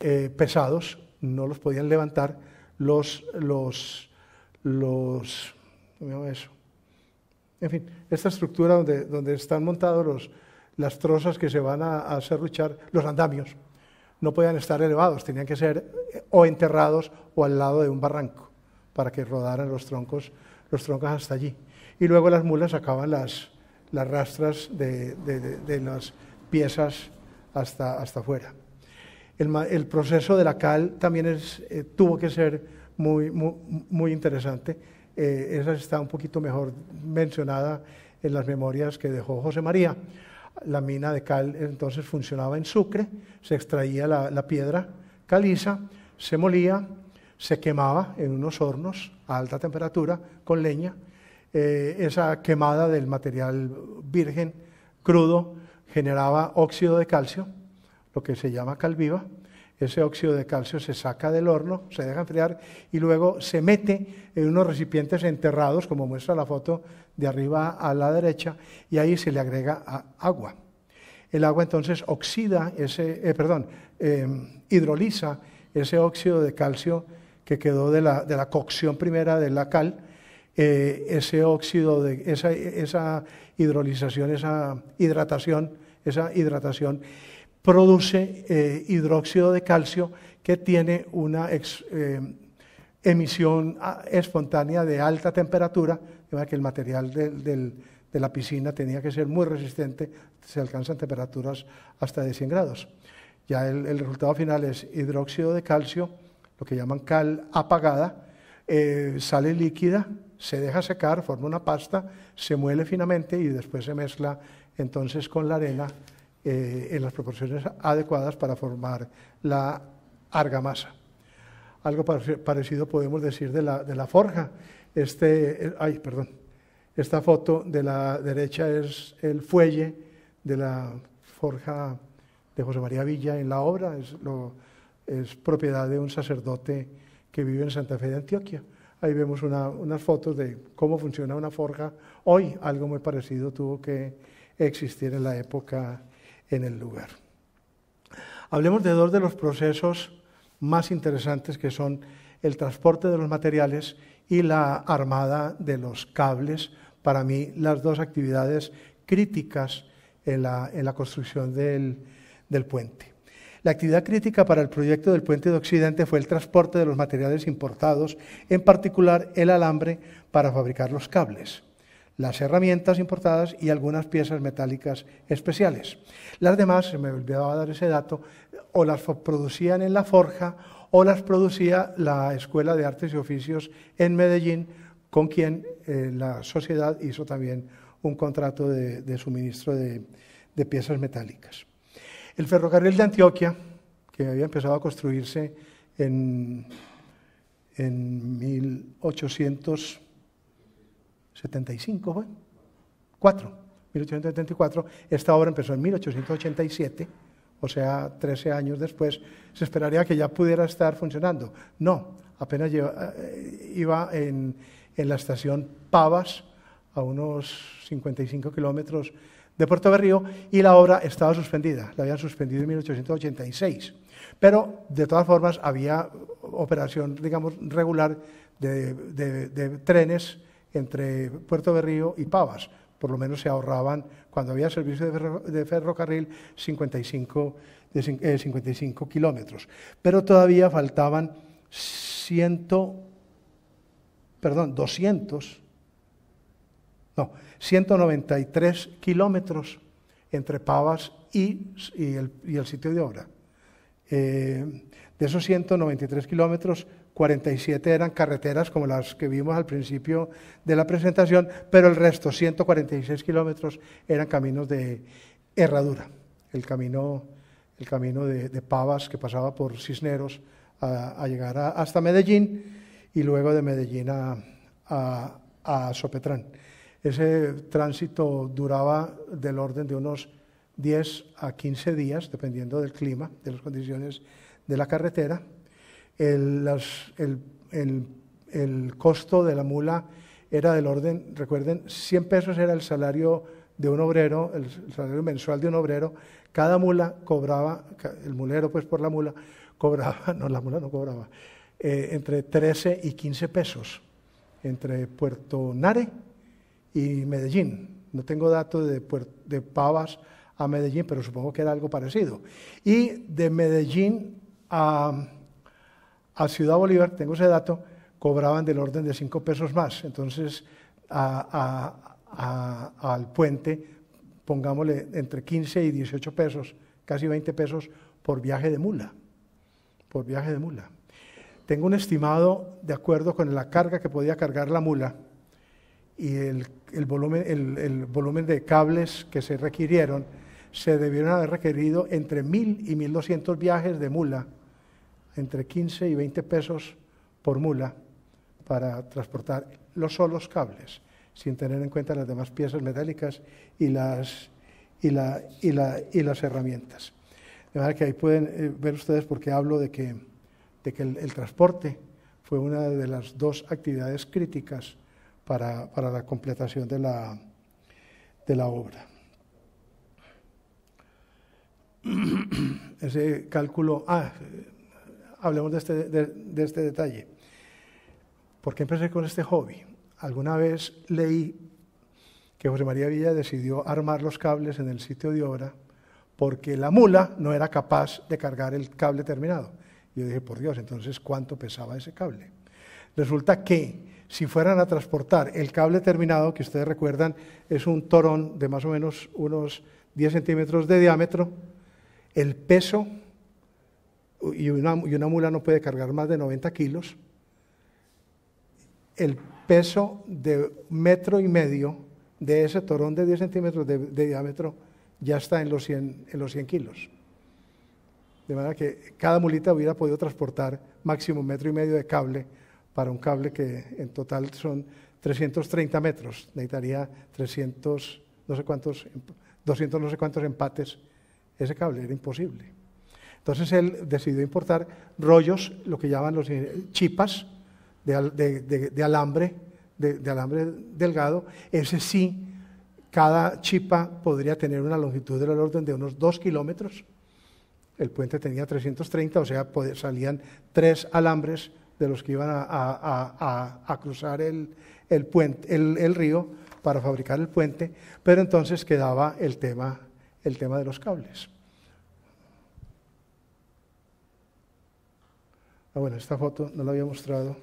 eh, pesados, no los podían levantar los, los, los, eso? En fin, esta estructura donde, donde están montados los, las trozas que se van a, hacer serruchar, los andamios, no podían estar elevados, tenían que ser eh, o enterrados o al lado de un barranco para que rodaran los troncos, los troncos hasta allí. Y luego las mulas sacaban las, rastras de, las piezas hasta, hasta afuera. El, proceso de la cal también eh, tuvo que ser muy, muy, interesante. Eh, esa está un poquito mejor mencionada en las memorias que dejó José María la mina de cal entonces funcionaba en Sucre, se extraía la, piedra caliza, se molía, se quemaba en unos hornos a alta temperatura con leña. Eh, esa quemada del material virgen crudo generaba óxido de calcio, lo que se llama calviva ese óxido de calcio se saca del horno, se deja enfriar y luego se mete en unos recipientes enterrados, como muestra la foto de arriba a la derecha, y ahí se le agrega agua. El agua entonces oxida ese, eh, perdón, em, hidroliza ese óxido de calcio que quedó de la, cocción primera de la cal, eh, ese óxido, de, esa, esa hidrolización, esa hidratación, esa hidratación produce eh, hidróxido de calcio que tiene una eh, emisión ah, espontánea de alta temperatura, de que el material de la piscina tenía que ser muy resistente, se alcanzan temperaturas hasta de 100 grados. Ya el, resultado final es hidróxido de calcio, lo que llaman cal apagada, eh, sale líquida, se deja secar, forma una pasta, se muele finamente y después se mezcla entonces con la arena eh, en las proporciones adecuadas para formar la argamasa. Algo parecido podemos decir de la, de la forja. Este, eh, ay, perdón. Esta foto de la derecha es el fuelle de la forja de José María Villa en la obra. Es, lo, es propiedad de un sacerdote que vive en Santa Fe de Antioquia. Ahí vemos una, unas fotos de cómo funciona una forja. Hoy algo muy parecido tuvo que existir en la época en el lugar. Hablemos de dos de los procesos más interesantes que son el transporte de los materiales y la armada de los cables. Para mí, las dos actividades críticas en la, en la construcción del puente. La actividad crítica para el proyecto del puente de Occidente fue el transporte de los materiales importados, en particular el alambre, para fabricar los cables las herramientas importadas y algunas piezas metálicas especiales. Las demás, se me olvidaba dar ese dato, o las producían en la forja o las producía la Escuela de Artes y Oficios en Medellín, con quien eh, la sociedad hizo también un contrato de, suministro de, piezas metálicas. El ferrocarril de Antioquia, que había empezado a construirse en, en 1800 75, bueno, 4. 1874, esta obra empezó en 1887, o sea, 13 años después, se esperaría que ya pudiera estar funcionando. No, apenas eh, iba en, la estación Pavas, a unos 55 kilómetros de Puerto Berrío, y la obra estaba suspendida, la habían suspendido en 1886. Pero, de todas formas, había operación, digamos, regular de trenes entre Puerto Berrío y Pavas. Por lo menos se ahorraban, cuando había servicio de, ferrocarril, 55, 55 eh, kilómetros. Pero todavía faltaban 100, perdón, 200, no, 193 kilómetros entre Pavas y, el, sitio de obra. Eh, de esos 193 kilómetros, 47 eran carreteras como las que vimos al principio de la presentación, pero el resto, 146 kilómetros, eran caminos de herradura. El camino, el camino de, Pavas que pasaba por Cisneros a, llegar hasta Medellín y luego de Medellín a Sopetrán. Ese tránsito duraba del orden de unos 10 a 15 días, dependiendo del clima, de las condiciones de la carretera el, el, costo de la mula era del orden, recuerden, 100 pesos era el salario de un obrero, el salario mensual de un obrero, cada mula cobraba, el mulero pues por la mula, cobraba, no, la mula no cobraba, eh, entre 13 y 15 pesos entre Puerto Nare y Medellín. No tengo datos de, de Pavas a Medellín, pero supongo que era algo parecido. Y de Medellín a a Ciudad Bolívar, tengo ese dato, cobraban del orden de 5 pesos más. Entonces, al puente, pongámosle entre 15 y 18 pesos, casi 20 pesos por viaje de mula. Por viaje de mula. Tengo un estimado de acuerdo con la carga que podía cargar la mula y el, volumen, el volumen de cables que se requirieron, se debieron haber requerido entre 1.000 y 1.200 viajes de mula entre 15 y 20 pesos por mula para transportar los solos cables, sin tener en cuenta las demás piezas metálicas y las, y la, y las herramientas. De manera que ahí pueden eh, ver ustedes por qué hablo de que, que el, transporte fue una de las dos actividades críticas para, la completación de la, de la obra. Ese cálculo, ah, hablemos este, de este, detalle. ¿Por qué empecé con este hobby? Alguna vez leí que José María Villa decidió armar los cables en el sitio de obra porque la mula no era capaz de cargar el cable terminado. Yo dije, por Dios, entonces, ¿cuánto pesaba ese cable? Resulta que si fueran a transportar el cable terminado, que ustedes recuerdan, es un torón de más o menos unos 10 centímetros de diámetro, el peso y una, mula no puede cargar más de 90 kilos, el peso de metro y medio de ese torón de 10 centímetros de, diámetro ya está en los, 100, en los 100 kilos. De manera que cada mulita hubiera podido transportar máximo metro y medio de cable para un cable que en total son 330 metros. Necesitaría 300, no sé cuántos, 200, no sé cuántos empates. Ese cable era imposible. Entonces él decidió importar rollos, lo que llaman los eh, chipas de, alambre, de, alambre delgado. Ese sí, cada chipa podría tener una longitud del orden de unos dos kilómetros. El puente tenía 330, o sea, salían tres alambres de los que iban a, cruzar el, puente, el río para fabricar el puente, pero entonces quedaba el tema, el tema de los cables. Ah, bueno, esta foto no la había mostrado.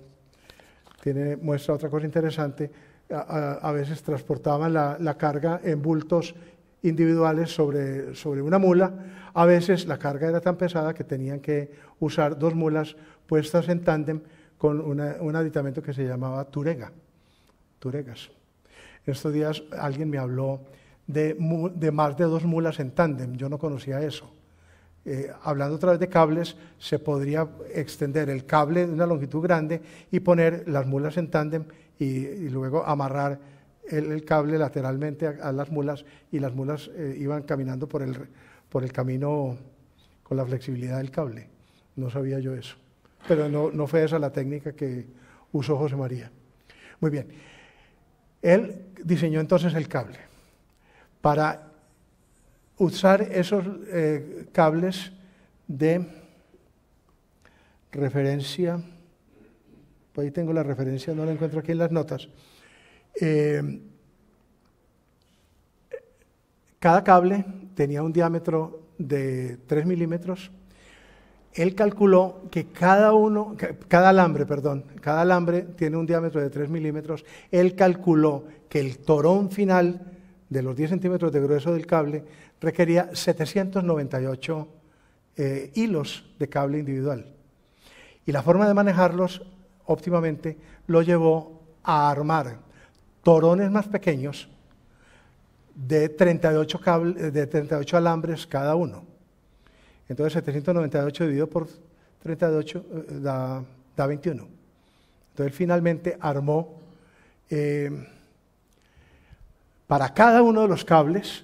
muestra otra cosa interesante. A, veces transportaban la, carga en bultos individuales sobre, una mula. A veces la carga era tan pesada que tenían que usar dos mulas puestas en tándem con un aditamento que se llamaba turega, turegas. Estos días alguien me habló de, de más de dos mulas en tándem. Yo no conocía eso. Eh, hablando otra vez de cables, se podría extender el cable de una longitud grande y poner las mulas en tándem y, luego amarrar el, cable lateralmente a, las mulas y las mulas eh, iban caminando por el, por el camino con la flexibilidad del cable. No sabía yo eso. Pero no, no fue esa la técnica que usó José María. Muy bien. Él diseñó entonces el cable para usar esos eh, cables de referencia. ahí tengo la referencia, no la encuentro aquí en las notas. Eh, cada cable tenía un diámetro de 3 milímetros. Él calculó que cada uno, cada alambre, perdón, cada alambre tiene un diámetro de 3 milímetros. Él calculó que el torón final de los 10 centímetros de grueso del cable requería 798 eh, hilos de cable individual. Y la forma de manejarlos óptimamente lo llevó a armar torones más pequeños de 38, de 38 alambres cada uno. Entonces 798 dividido por 38 eh, da, 21. Entonces finalmente armó eh, para cada uno de los cables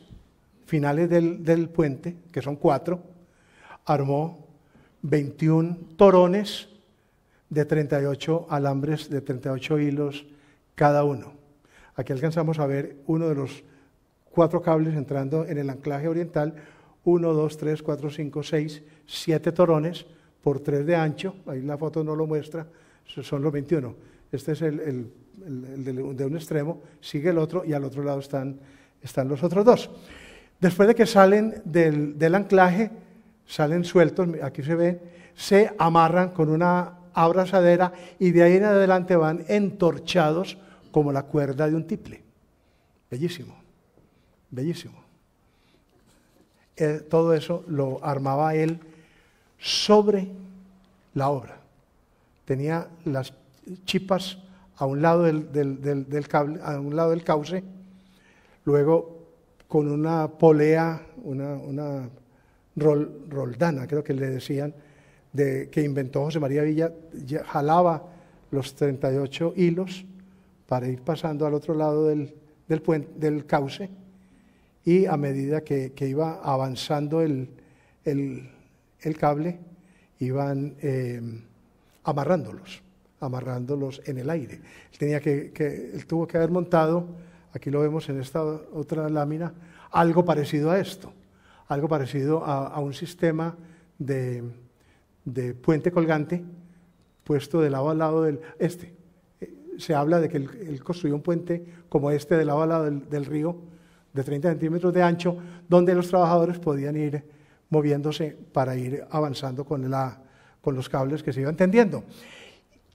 finales del, puente, que son cuatro, armó 21 torones de 38 alambres, de 38 hilos cada uno. Aquí alcanzamos a ver uno de los cuatro cables entrando en el anclaje oriental, uno, dos, 3, cuatro, cinco, 6, siete torones por tres de ancho, ahí la foto no lo muestra, son los 21. Este es el, de un extremo, sigue el otro y al otro lado están, están los otros dos. Después de que salen del, anclaje, salen sueltos, aquí se ve, se amarran con una abrazadera y de ahí en adelante van entorchados como la cuerda de un tiple. Bellísimo, bellísimo. Eh, todo eso lo armaba él sobre la obra. Tenía las chipas a un lado del cable, a un lado del cauce, luego con una polea, una, una roldana, creo que le decían, de, que inventó José María Villa, jalaba los 38 hilos para ir pasando al otro lado del, cauce y a medida que, iba avanzando el, cable, iban em, amarrándolos, amarrándolos en el aire. tenía que, él tuvo que haber montado Aquí lo vemos en esta otra lámina, algo parecido a esto, algo parecido a, un sistema de, puente colgante puesto de lado a lado del este. Eh, se habla de que él, construyó un puente como este de lado a lado del, río, de 30 centímetros de ancho, donde los trabajadores podían ir moviéndose para ir avanzando con, con los cables que se iban tendiendo.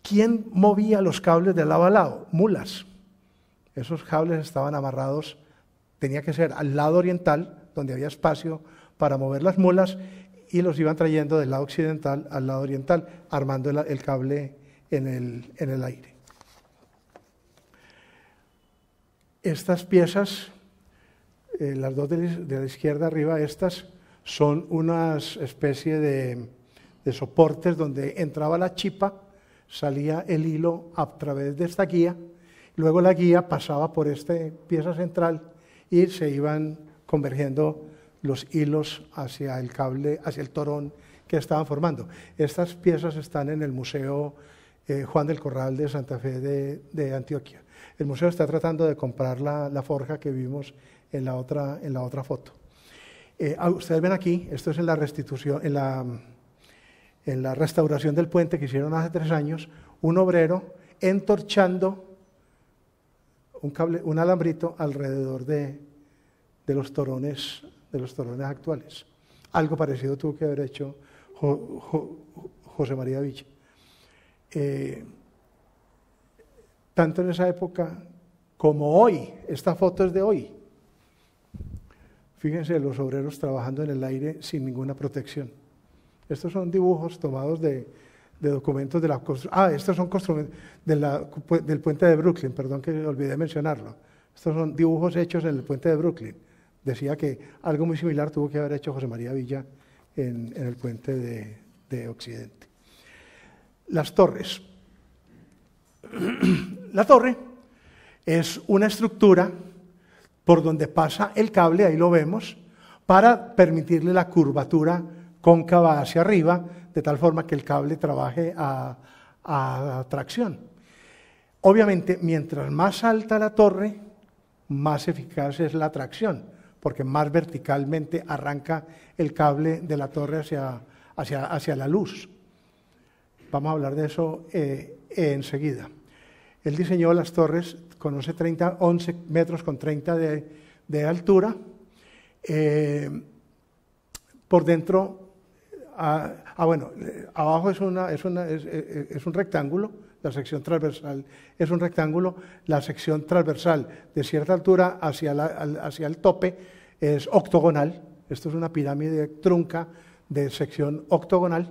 ¿Quién movía los cables de lado a lado? Mulas. Esos cables estaban amarrados, tenía que ser al lado oriental, donde había espacio para mover las mulas, y los iban trayendo del lado occidental al lado oriental, armando el, cable en el, aire. Estas piezas, eh, las dos de la izquierda arriba, estas son una especie de, de soportes donde entraba la chipa, salía el hilo a través de esta guía Luego la guía pasaba por esta pieza central y se iban convergiendo los hilos hacia el cable, hacia el torón que estaban formando. Estas piezas están en el Museo eh, Juan del Corral de Santa Fe de, Antioquia. El museo está tratando de comprar la, forja que vimos en la otra, en la otra foto. Eh, ah, ustedes ven aquí, esto es en la restitución, en en la restauración del puente que hicieron hace tres años, un obrero entorchando un, cable, un alambrito alrededor de, los torones, de los torones actuales. Algo parecido tuvo que haber hecho José María Vich. Eh, tanto en esa época como hoy, esta foto es de hoy. Fíjense los obreros trabajando en el aire sin ninguna protección. Estos son dibujos tomados de, de documentos de la construcción. Ah, estos son construcciones del puente de Brooklyn, perdón que olvidé mencionarlo. Estos son dibujos hechos en el puente de Brooklyn. Decía que algo muy similar tuvo que haber hecho José María Villa en, el puente de, de Occidente. Las torres. la torre es una estructura por donde pasa el cable, ahí lo vemos, para permitirle la curvatura cóncava hacia arriba, de tal forma que el cable trabaje a, tracción. Obviamente, mientras más alta la torre, más eficaz es la tracción, porque más verticalmente arranca el cable de la torre hacia, hacia, hacia la luz. Vamos a hablar de eso eh, El enseguida. Él diseñó las torres con 11, metros con 30 de, altura. Eh, por dentro Ah, ah, bueno, eh, abajo eh, eh, es, un rectángulo, la sección transversal es un rectángulo, la sección transversal de cierta altura hacia, el tope es octogonal, esto es una pirámide trunca de sección octogonal.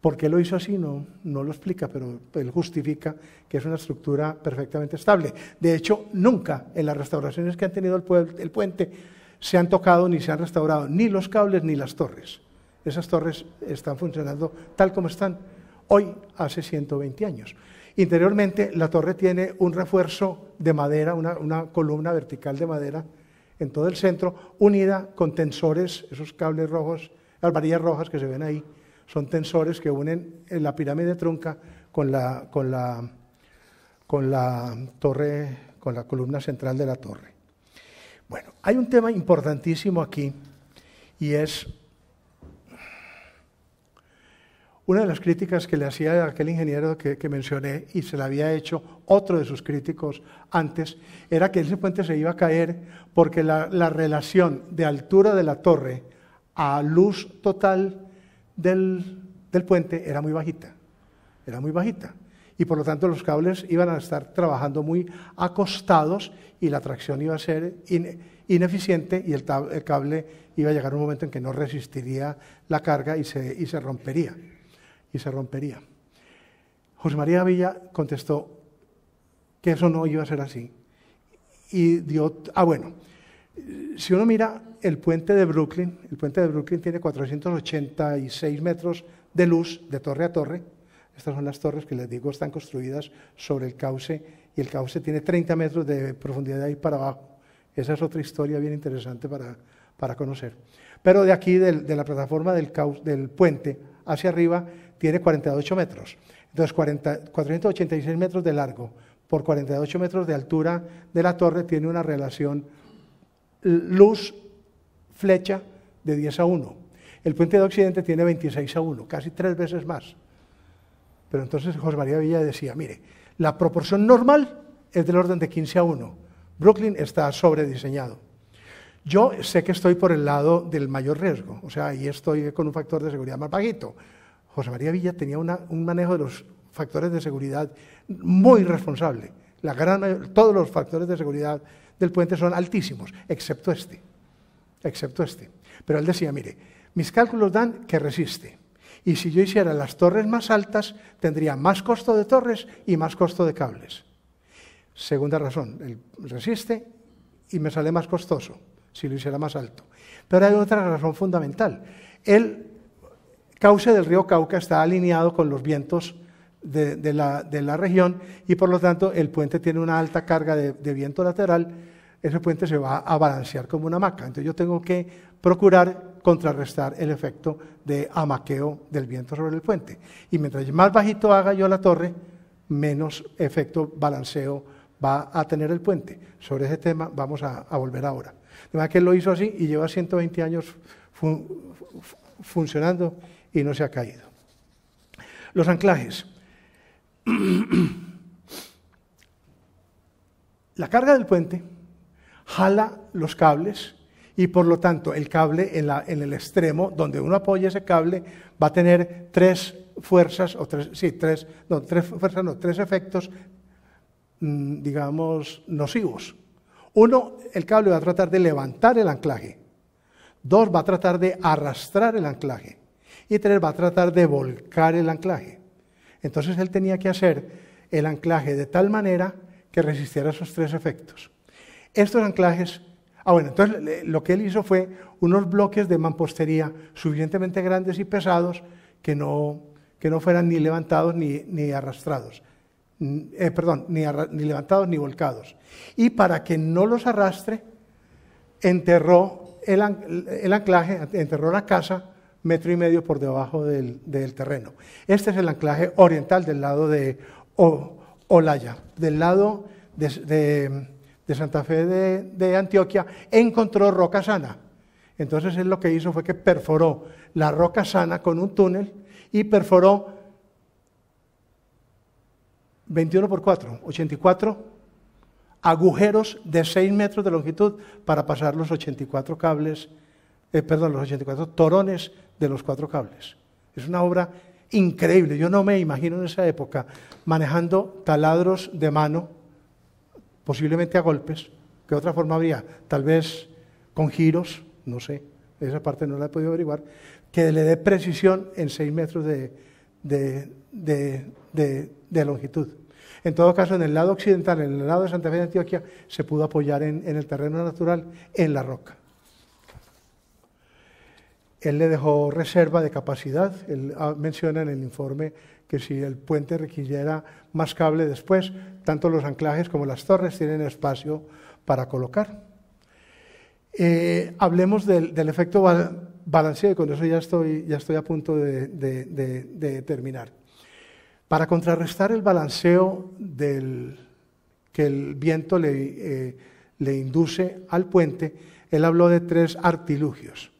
¿Por qué lo hizo así? No, lo explica, pero él justifica que es una estructura perfectamente estable. De hecho, nunca en las restauraciones que han tenido el puente se han tocado ni se han restaurado ni los cables ni las torres. Esas torres están funcionando tal como están hoy, hace 120 años. Interiormente, la torre tiene un refuerzo de madera, una, columna vertical de madera en todo el centro, unida con tensores, esos cables rojos, las varillas rojas que se ven ahí, son tensores que unen la pirámide trunca con la, con la, con la torre, con la columna central de la torre. Bueno, hay un tema importantísimo aquí y es Una de las críticas que le hacía aquel ingeniero que, mencioné y se la había hecho otro de sus críticos antes era que ese puente se iba a caer porque la, relación de altura de la torre a luz total del, puente era muy bajita. Era muy bajita y por lo tanto los cables iban a estar trabajando muy acostados y la tracción iba a ser ineficiente y el, cable iba a llegar a un momento en que no resistiría la carga y se rompería y se rompería. José María Villa contestó que eso no iba a ser así. Y dio, ah bueno, si uno mira el puente de Brooklyn, el puente de Brooklyn tiene 486 metros de luz de torre a torre. Estas son las torres que les digo están construidas sobre el cauce y el cauce tiene 30 metros de profundidad de ahí para abajo. Esa es otra historia bien interesante para, para conocer. Pero de aquí, de, la plataforma del, del puente hacia arriba, tiene 48 metros. Entonces, 486 metros de largo por 48 metros de altura de la torre tiene una relación luz-flecha de 10 a 1. El puente de Occidente tiene 26 a 1, casi tres veces más. Pero entonces José María Villa decía, mire, la proporción normal es del orden de 15 a 1. Brooklyn está sobrediseñado. Yo sé que estoy por el lado del mayor riesgo, o sea, ahí estoy con un factor de seguridad más bajito, José María Villa tenía un manejo de los factores de seguridad muy responsable. todos los factores de seguridad del puente son altísimos, excepto este, excepto este. Pero él decía, mire, mis cálculos dan que resiste. Y si yo hiciera las torres más altas, tendría más costo de torres y más costo de cables. Segunda razón, él resiste y me sale más costoso si lo hiciera más alto. Pero hay otra razón fundamental. Él cauce del río Cauca está alineado con los vientos de, la, región y por lo tanto el puente tiene una alta carga de, viento lateral, ese puente se va a balancear como una hamaca. Entonces yo tengo que procurar contrarrestar el efecto de amaqueo del viento sobre el puente. Y mientras más bajito haga yo la torre, menos efecto balanceo va a tener el puente. Sobre ese tema vamos a, volver ahora. De manera que él lo hizo así y lleva 120 años funcionando y no se ha caído. Los anclajes. La carga del puente jala los cables y por lo tanto el cable en, el extremo donde uno apoya ese cable va a tener tres fuerzas o tres, sí, tres, no, tres fuerzas, no, tres efectos, mm, digamos, nocivos. Uno, el cable va a tratar de levantar el anclaje. Dos, va a tratar de arrastrar el anclaje y tres, va a tratar de volcar el anclaje. Entonces él tenía que hacer el anclaje de tal manera que resistiera esos tres efectos. Estos anclajes, ah bueno, entonces lo que él hizo fue unos bloques de mampostería suficientemente grandes y pesados que no, que no fueran ni levantados ni, ni arrastrados, eh, perdón, ni, ni levantados ni volcados. Y para que no los arrastre, enterró el anclaje, enterró la casa metro y medio por debajo del, terreno. Este es el anclaje oriental del lado de Olaya, del lado de, Santa Fe de, Antioquia, encontró roca sana. Entonces él lo que hizo fue que perforó la roca sana con un túnel y perforó 21 por 4, 84 agujeros de 6 metros de longitud para pasar los 84 cables eh, perdón, los 84 torones de los cuatro cables. Es una obra increíble. Yo no me imagino en esa época manejando taladros de mano, posiblemente a golpes. ¿Qué otra forma habría? Tal vez con giros, no sé. Esa parte no la he podido averiguar. Que le dé precisión en seis metros de, de, longitud. En todo caso, en el lado occidental, en el lado de Santa Fe de Antioquia, se pudo apoyar en el terreno natural, en la roca. Él le dejó reserva de capacidad. Él ah, menciona en el informe que si el puente requiriera más cable después, tanto los anclajes como las torres tienen espacio para colocar. Eh, hablemos del, efecto balanceo y con eso ya estoy, ya estoy a punto de, terminar. Para contrarrestar el balanceo que el viento le, eh, le induce al puente, él habló de tres artilugios.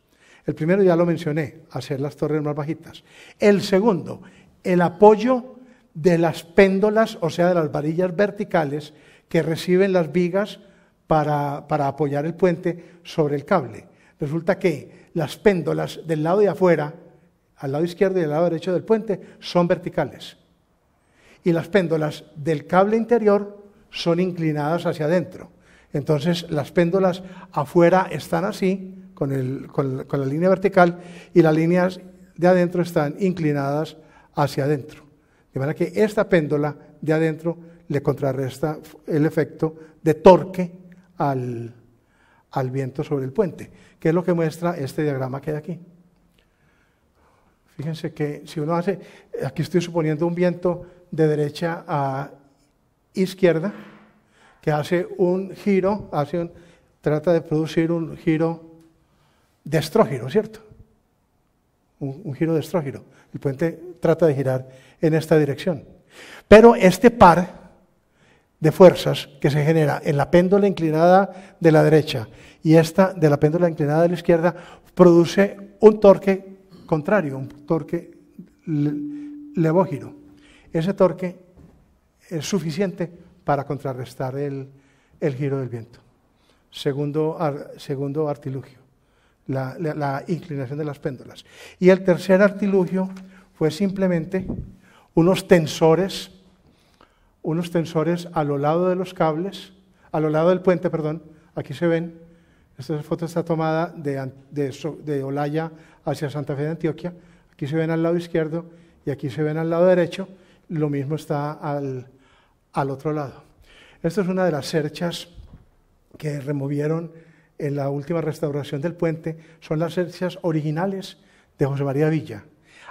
El primero ya lo mencioné, hacer las torres más bajitas. El segundo, el apoyo de las péndolas, o sea, de las varillas verticales que reciben las vigas para, apoyar el puente sobre el cable. Resulta que las péndolas del lado de afuera, al lado izquierdo y al lado derecho del puente, son verticales. Y las péndolas del cable interior son inclinadas hacia adentro. Entonces las péndolas afuera están así con, la línea vertical y las líneas de adentro están inclinadas hacia adentro. De manera que esta péndola de adentro le contrarresta el efecto de torque al, viento sobre el puente, que es lo que muestra este diagrama que hay aquí. Fíjense que si uno hace, aquí estoy suponiendo un viento de derecha a izquierda, que hace un giro, hace trata de producir un giro de estrógiro, ¿cierto? Un, giro de estrógiro. El puente trata de girar en esta dirección. Pero este par de fuerzas que se genera en la péndola inclinada de la derecha y esta de la péndola inclinada de la izquierda produce un torque contrario, un torque levógiro. Ese torque es suficiente para contrarrestar el, giro del viento. Segundo, segundo artilugio la, inclinación de las péndulas. Y el tercer artilugio fue simplemente unos tensores, unos tensores a lo lado de los cables, a lo lado del puente, perdón, aquí se ven, esta foto está tomada de, Olaya hacia Santa Fe de Antioquia, aquí se ven al lado izquierdo y aquí se ven al lado derecho, lo mismo está al, otro lado. Esta es una de las cerchas que removieron en la última restauración del puente son las hercias originales de José María Villa.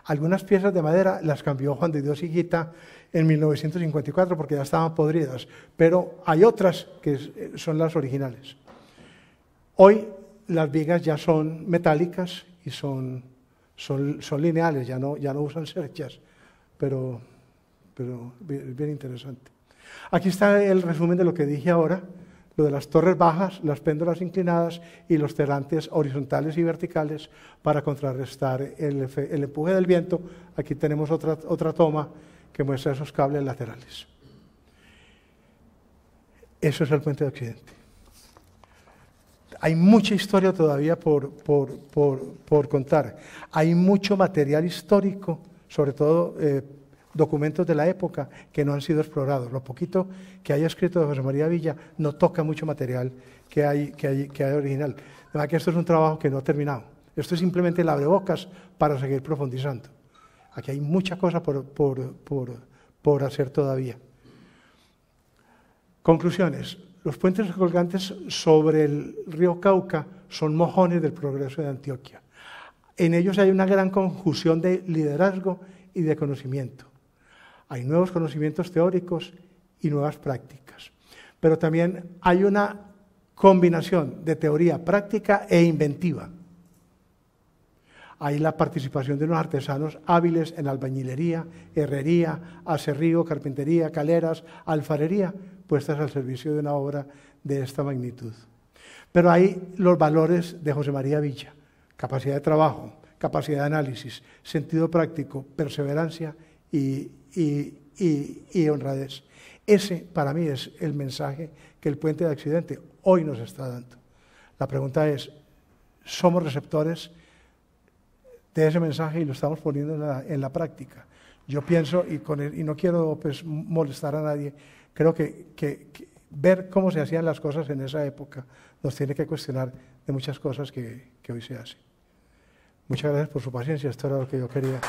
Algunas piezas de madera las cambió Juan de Dios Higuita en 1954 porque ya estaban podridas, pero hay otras que eh, son las originales. Hoy las vigas ya son metálicas y son, son, lineales, ya no, ya no usan serchas, pero, pero bien interesante. Aquí está el resumen de lo que dije ahora de las torres bajas, las péndulas inclinadas y los telantes horizontales y verticales para contrarrestar el, empuje del viento. Aquí tenemos otra, otra toma que muestra esos cables laterales. Eso es el puente de Occidente. Hay mucha historia todavía por, contar. Hay mucho material histórico, sobre todo eh, documentos de la época que no han sido explorados. Lo poquito que haya escrito de José María Villa no toca mucho material que hay, que que hay original. De verdad que esto es un trabajo que no ha terminado. Esto es simplemente el abrebocas para seguir profundizando. Aquí hay mucha cosa por, por hacer todavía. Conclusiones. Los puentes colgantes sobre el río Cauca son mojones del progreso de Antioquia. En ellos hay una gran conjunción de liderazgo y de conocimiento. Hay nuevos conocimientos teóricos y nuevas prácticas. Pero también hay una combinación de teoría práctica e inventiva. Hay la participación de unos artesanos hábiles en albañilería, herrería, acerrío, carpintería, caleras, alfarería, puestas al servicio de una obra de esta magnitud. Pero hay los valores de José María Villa, capacidad de trabajo, capacidad de análisis, sentido práctico, perseverancia y y, honradez. Ese para mí es el mensaje que el puente de accidente hoy nos está dando. La pregunta es, ¿somos receptores de ese mensaje y lo estamos poniendo en la, práctica? Yo pienso, y, con y no quiero pues, molestar a nadie, creo que, ver cómo se hacían las cosas en esa época nos tiene que cuestionar de muchas cosas que, que hoy se hacen. Muchas gracias por su paciencia, esto era lo que yo quería.